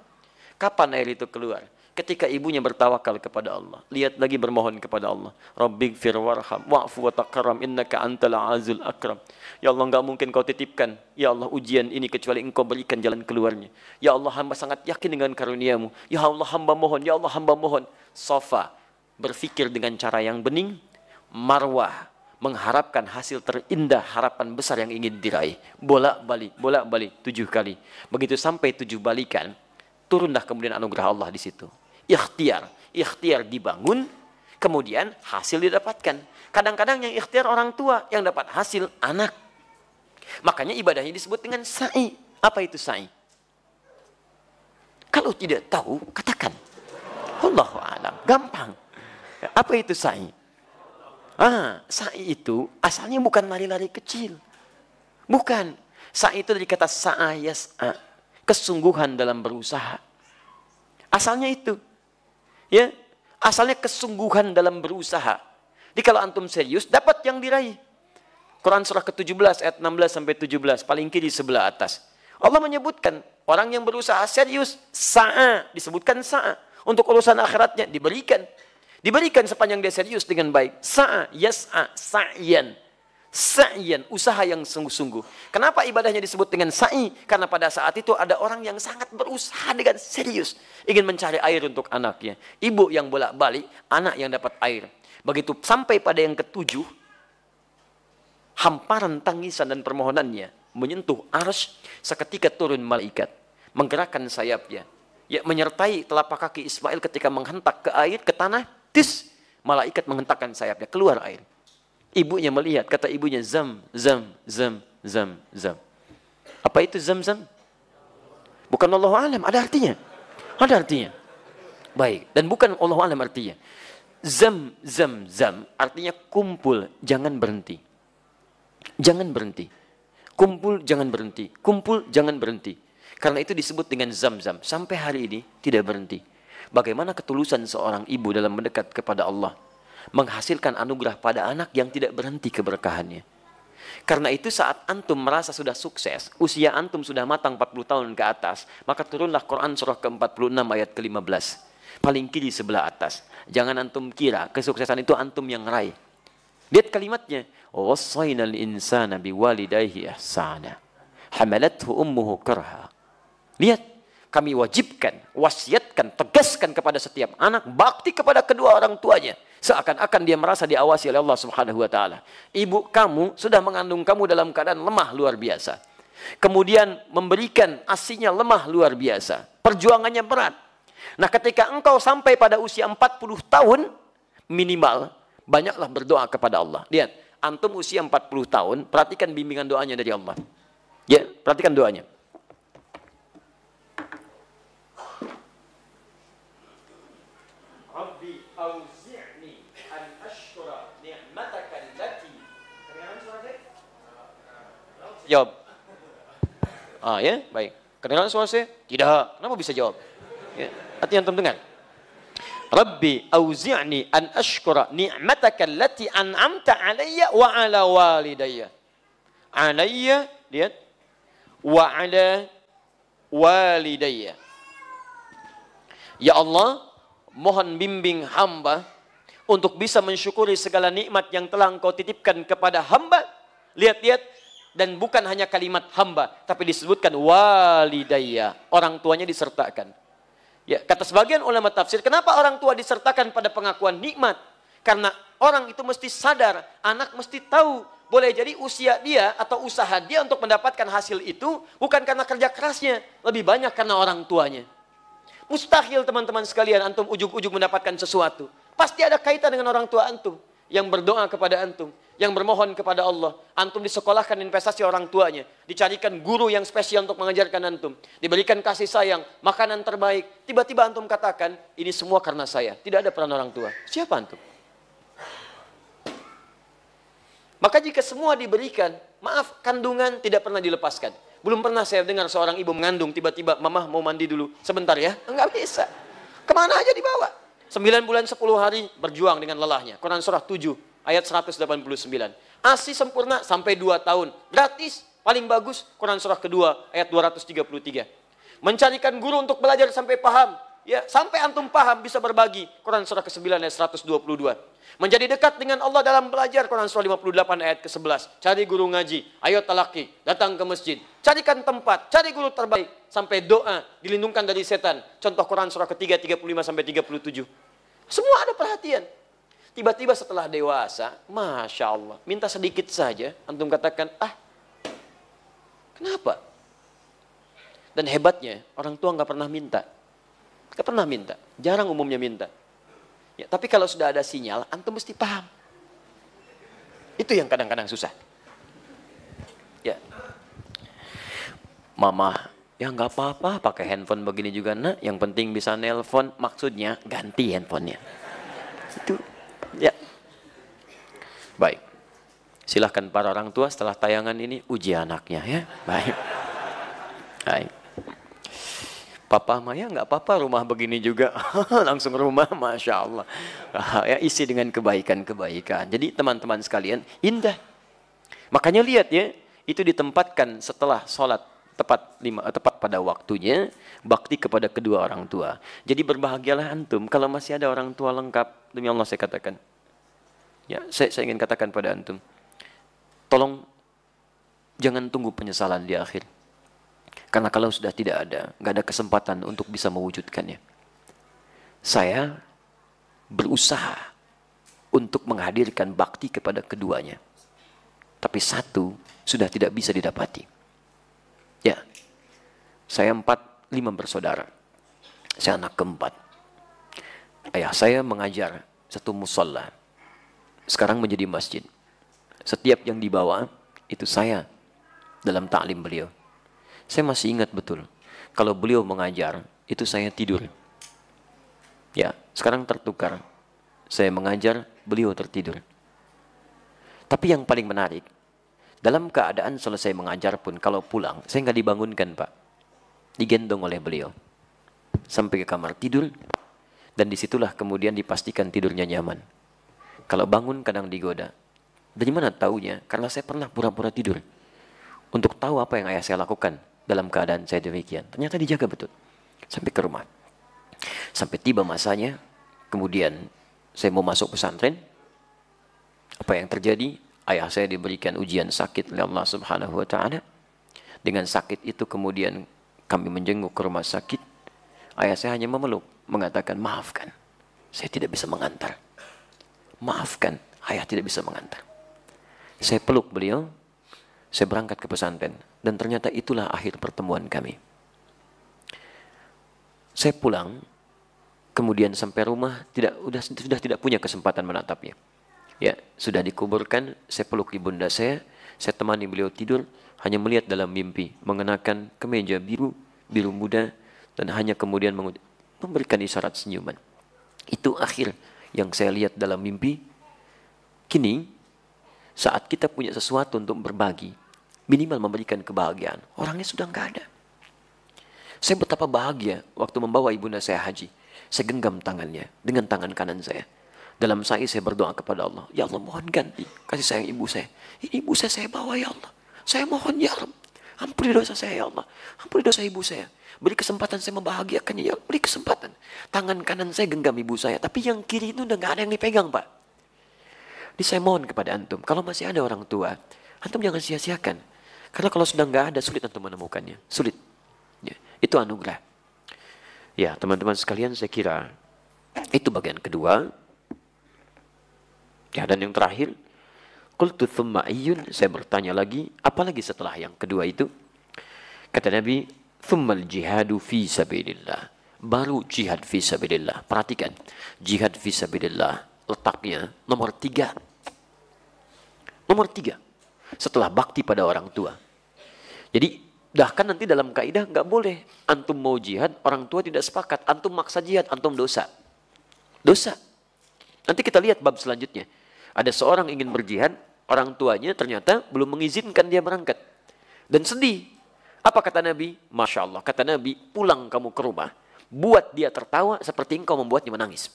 [SPEAKER 1] kapan air itu keluar ketika ibunya bertawakal kepada Allah. Lihat lagi bermohon kepada Allah. Rabbighfir warham wa'fu wa taqarram innaka antal azul akram. Ya Allah enggak mungkin kau titipkan ya Allah ujian ini kecuali engkau berikan jalan keluarnya. Ya Allah hamba sangat yakin dengan karuniamu. Ya Allah hamba mohon, ya Allah hamba mohon. Sofa berfikir dengan cara yang bening, marwah mengharapkan hasil terindah harapan besar yang ingin diraih. Bolak-balik, bolak-balik tujuh kali. Begitu sampai tujuh balikan, turunlah kemudian anugerah Allah di situ ikhtiar. Ikhtiar dibangun, kemudian hasil didapatkan. Kadang-kadang yang ikhtiar orang tua, yang dapat hasil anak. Makanya ibadahnya disebut dengan sa'i. Apa itu sa'i? Kalau tidak tahu, katakan. Allahu alam, gampang. Apa itu sa'i? Ah, sa'i itu asalnya bukan lari-lari kecil. Bukan. Sa'i itu dari kata sa'a yas'a. Kesungguhan dalam berusaha. Asalnya itu. Ya, asalnya kesungguhan dalam berusaha. Jadi kalau antum serius dapat yang diraih. Quran surah ke-17 ayat 16 sampai 17 paling kiri sebelah atas. Allah menyebutkan orang yang berusaha serius sa'a disebutkan sa'a untuk urusan akhiratnya diberikan. Diberikan sepanjang dia serius dengan baik. Sa'a yas'a sa'yan sa'yan, usaha yang sungguh-sungguh. Kenapa ibadahnya disebut dengan sa'i? Karena pada saat itu ada orang yang sangat berusaha dengan serius ingin mencari air untuk anaknya. Ibu yang bolak-balik, anak yang dapat air. Begitu sampai pada yang ketujuh, hamparan tangisan dan permohonannya menyentuh arus seketika turun malaikat menggerakkan sayapnya ya menyertai telapak kaki Ismail ketika menghentak ke air ke tanah tis malaikat menghentakkan sayapnya keluar air Ibunya melihat, kata ibunya zam, zam, zam, zam, zam. Apa itu zam, zam? Bukan Allah alam, ada artinya. Ada artinya. Baik, dan bukan Allah alam artinya. Zam, zam, zam, artinya kumpul, jangan berhenti. Jangan berhenti. Kumpul, jangan berhenti. Kumpul, jangan berhenti. Karena itu disebut dengan zam-zam. Sampai hari ini tidak berhenti. Bagaimana ketulusan seorang ibu dalam mendekat kepada Allah menghasilkan anugerah pada anak yang tidak berhenti keberkahannya. Karena itu saat antum merasa sudah sukses, usia antum sudah matang 40 tahun ke atas, maka turunlah Quran surah ke-46 ayat ke-15. Paling kiri sebelah atas. Jangan antum kira kesuksesan itu antum yang raih. Lihat kalimatnya. Wassainal insana biwalidayhi ihsana. Hamalathu ummuhu karha. Lihat. Kami wajibkan, wasiatkan, tegaskan kepada setiap anak, bakti kepada kedua orang tuanya. Seakan-akan dia merasa diawasi oleh Allah Subhanahu wa taala. Ibu kamu sudah mengandung kamu dalam keadaan lemah luar biasa. Kemudian memberikan asinya lemah luar biasa. Perjuangannya berat. Nah, ketika engkau sampai pada usia 40 tahun minimal, banyaklah berdoa kepada Allah. Lihat, antum usia 40 tahun, perhatikan bimbingan doanya dari Allah. Ya, perhatikan doanya. Jawab. Ah ya, baik. Kedengaran suara saya? Tidak. Kenapa bisa jawab? Ya. Artinya antum dengar. Rabbi auzi'ni an ashkura ni'mataka allati an'amta alayya wa ala walidayya. Alayya, lihat. Wa ala walidayya. Ya Allah, mohon bimbing hamba untuk bisa mensyukuri segala nikmat yang telah engkau titipkan kepada hamba. Lihat-lihat, dan bukan hanya kalimat hamba tapi disebutkan walidayya orang tuanya disertakan ya kata sebagian ulama tafsir kenapa orang tua disertakan pada pengakuan nikmat karena orang itu mesti sadar anak mesti tahu boleh jadi usia dia atau usaha dia untuk mendapatkan hasil itu bukan karena kerja kerasnya lebih banyak karena orang tuanya mustahil teman-teman sekalian antum ujuk-ujuk mendapatkan sesuatu pasti ada kaitan dengan orang tua antum yang berdoa kepada antum, yang bermohon kepada Allah. Antum disekolahkan investasi orang tuanya, dicarikan guru yang spesial untuk mengajarkan antum, diberikan kasih sayang, makanan terbaik. Tiba-tiba antum katakan, ini semua karena saya, tidak ada peran orang tua. Siapa antum? Maka jika semua diberikan, maaf kandungan tidak pernah dilepaskan. Belum pernah saya dengar seorang ibu mengandung tiba-tiba, mamah mau mandi dulu, sebentar ya. Enggak bisa. Kemana aja dibawa. 9 bulan 10 hari berjuang dengan lelahnya. Quran surah 7 ayat 189. ASI sempurna sampai 2 tahun. Gratis, paling bagus Quran surah kedua ayat 233. Mencarikan guru untuk belajar sampai paham. Ya, sampai antum paham bisa berbagi. Quran surah ke-9 ayat 122. Menjadi dekat dengan Allah dalam belajar Quran surah 58 ayat ke-11. Cari guru ngaji, ayo talaki, datang ke masjid. Carikan tempat, cari guru terbaik sampai doa dilindungkan dari setan. Contoh Quran surah ketiga 35 sampai 37. Semua ada perhatian. Tiba-tiba setelah dewasa, Masya Allah, minta sedikit saja, antum katakan, ah, kenapa? Dan hebatnya, orang tua nggak pernah minta. Gak pernah minta. Jarang umumnya minta. Ya, tapi kalau sudah ada sinyal, antum mesti paham. Itu yang kadang-kadang susah. Ya. Mama, ya nggak apa-apa pakai handphone begini juga nak. Yang penting bisa nelpon. Maksudnya ganti handphonenya. Itu. Ya. Baik. Silahkan para orang tua setelah tayangan ini uji anaknya ya. Baik. Baik. Papa ya nggak apa-apa rumah begini juga. Langsung rumah, Masya Allah. ya, isi dengan kebaikan-kebaikan. Jadi teman-teman sekalian, indah. Makanya lihat ya, itu ditempatkan setelah sholat tepat lima eh, tepat pada waktunya bakti kepada kedua orang tua. Jadi berbahagialah antum kalau masih ada orang tua lengkap demi Allah saya katakan. Ya, saya, saya ingin katakan pada antum. Tolong jangan tunggu penyesalan di akhir. Karena kalau sudah tidak ada, nggak ada kesempatan untuk bisa mewujudkannya. Saya berusaha untuk menghadirkan bakti kepada keduanya. Tapi satu sudah tidak bisa didapati. Ya, saya empat, lima bersaudara. Saya anak keempat. Ayah saya mengajar satu musola. Sekarang menjadi masjid. Setiap yang dibawa, itu saya dalam taklim beliau. Saya masih ingat betul. Kalau beliau mengajar, itu saya tidur. Ya, sekarang tertukar. Saya mengajar, beliau tertidur. Tapi yang paling menarik, dalam keadaan selesai mengajar pun, kalau pulang, saya nggak dibangunkan, Pak. Digendong oleh beliau. Sampai ke kamar tidur, dan disitulah kemudian dipastikan tidurnya nyaman. Kalau bangun kadang digoda. Dari mana taunya? Karena saya pernah pura-pura tidur. Untuk tahu apa yang ayah saya lakukan dalam keadaan saya demikian. Ternyata dijaga betul. Sampai ke rumah. Sampai tiba masanya, kemudian saya mau masuk pesantren. Apa yang terjadi? Ayah saya diberikan ujian sakit oleh Allah Subhanahu wa taala. Dengan sakit itu kemudian kami menjenguk ke rumah sakit. Ayah saya hanya memeluk, mengatakan, "Maafkan. Saya tidak bisa mengantar." Maafkan, ayah tidak bisa mengantar. Saya peluk beliau, saya berangkat ke pesantren dan ternyata itulah akhir pertemuan kami. Saya pulang, kemudian sampai rumah tidak sudah sudah tidak punya kesempatan menatapnya. Ya, sudah dikuburkan, saya peluk ibunda saya, saya temani beliau tidur, hanya melihat dalam mimpi, mengenakan kemeja biru, biru muda, dan hanya kemudian memberikan isyarat senyuman. Itu akhir yang saya lihat dalam mimpi. Kini, saat kita punya sesuatu untuk berbagi, minimal memberikan kebahagiaan. Orangnya sudah nggak ada. Saya betapa bahagia waktu membawa ibunda saya haji. Saya genggam tangannya dengan tangan kanan saya. Dalam sa'i saya berdoa kepada Allah. Ya Allah mohon ganti kasih sayang ibu saya. Ini ibu saya saya bawa ya Allah. Saya mohon ya Allah. Ampuni dosa saya ya Allah. Ampuni dosa ibu saya. Beri kesempatan saya membahagiakannya. Ya Allah, beri kesempatan. Tangan kanan saya genggam ibu saya. Tapi yang kiri itu udah gak ada yang dipegang Pak. Ini saya mohon kepada Antum. Kalau masih ada orang tua, Antum jangan sia-siakan. Karena kalau sudah nggak ada sulit untuk menemukannya, sulit. Ya, itu anugerah. Ya teman-teman sekalian saya kira itu bagian kedua. Ya dan yang terakhir, qultu thumma iyun, saya bertanya lagi, apalagi setelah yang kedua itu? Kata Nabi, thummal jihadu fi sabilillah. Baru jihad fi sabilillah. Perhatikan, jihad fi sabilillah letaknya nomor tiga. Nomor tiga setelah bakti pada orang tua. Jadi bahkan nanti dalam kaidah nggak boleh antum mau jihad, orang tua tidak sepakat, antum maksa jihad, antum dosa. Dosa. Nanti kita lihat bab selanjutnya. Ada seorang ingin berjihad, orang tuanya ternyata belum mengizinkan dia berangkat. Dan sedih. Apa kata Nabi? Masya Allah. Kata Nabi, pulang kamu ke rumah. Buat dia tertawa seperti engkau membuatnya menangis.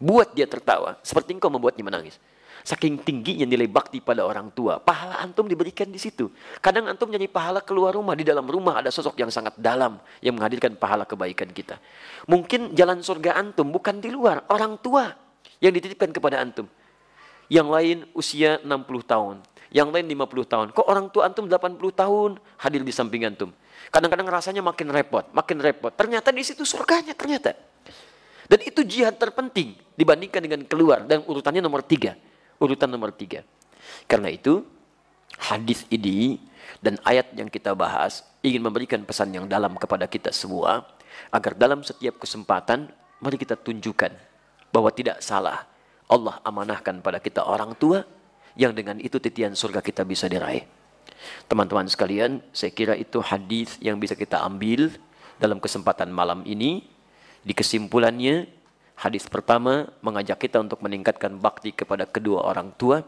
[SPEAKER 1] Buat dia tertawa seperti engkau membuatnya menangis. Saking tingginya nilai bakti pada orang tua, pahala antum diberikan di situ. Kadang antum nyari pahala keluar rumah, di dalam rumah ada sosok yang sangat dalam yang menghadirkan pahala kebaikan kita. Mungkin jalan surga antum bukan di luar, orang tua yang dititipkan kepada antum. Yang lain usia 60 tahun, yang lain 50 tahun. Kok orang tua antum 80 tahun hadir di samping antum? Kadang-kadang rasanya makin repot, makin repot. Ternyata di situ surganya ternyata. Dan itu jihad terpenting dibandingkan dengan keluar dan urutannya nomor tiga. Urutan nomor tiga. Karena itu, hadis ini dan ayat yang kita bahas ingin memberikan pesan yang dalam kepada kita semua agar dalam setiap kesempatan mari kita tunjukkan bahwa tidak salah Allah amanahkan pada kita orang tua yang dengan itu titian surga kita bisa diraih. Teman-teman sekalian, saya kira itu hadis yang bisa kita ambil dalam kesempatan malam ini. Di kesimpulannya, Hadis pertama mengajak kita untuk meningkatkan bakti kepada kedua orang tua.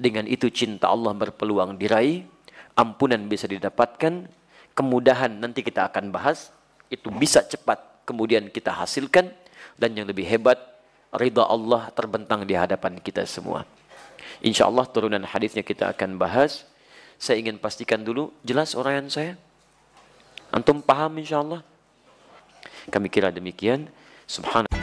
[SPEAKER 1] Dengan itu cinta Allah berpeluang diraih, ampunan bisa didapatkan, kemudahan nanti kita akan bahas, itu bisa cepat kemudian kita hasilkan, dan yang lebih hebat, ridha Allah terbentang di hadapan kita semua. Insya Allah turunan hadisnya kita akan bahas. Saya ingin pastikan dulu, jelas uraian saya? Antum paham insya Allah? Kami kira demikian. Subhanallah.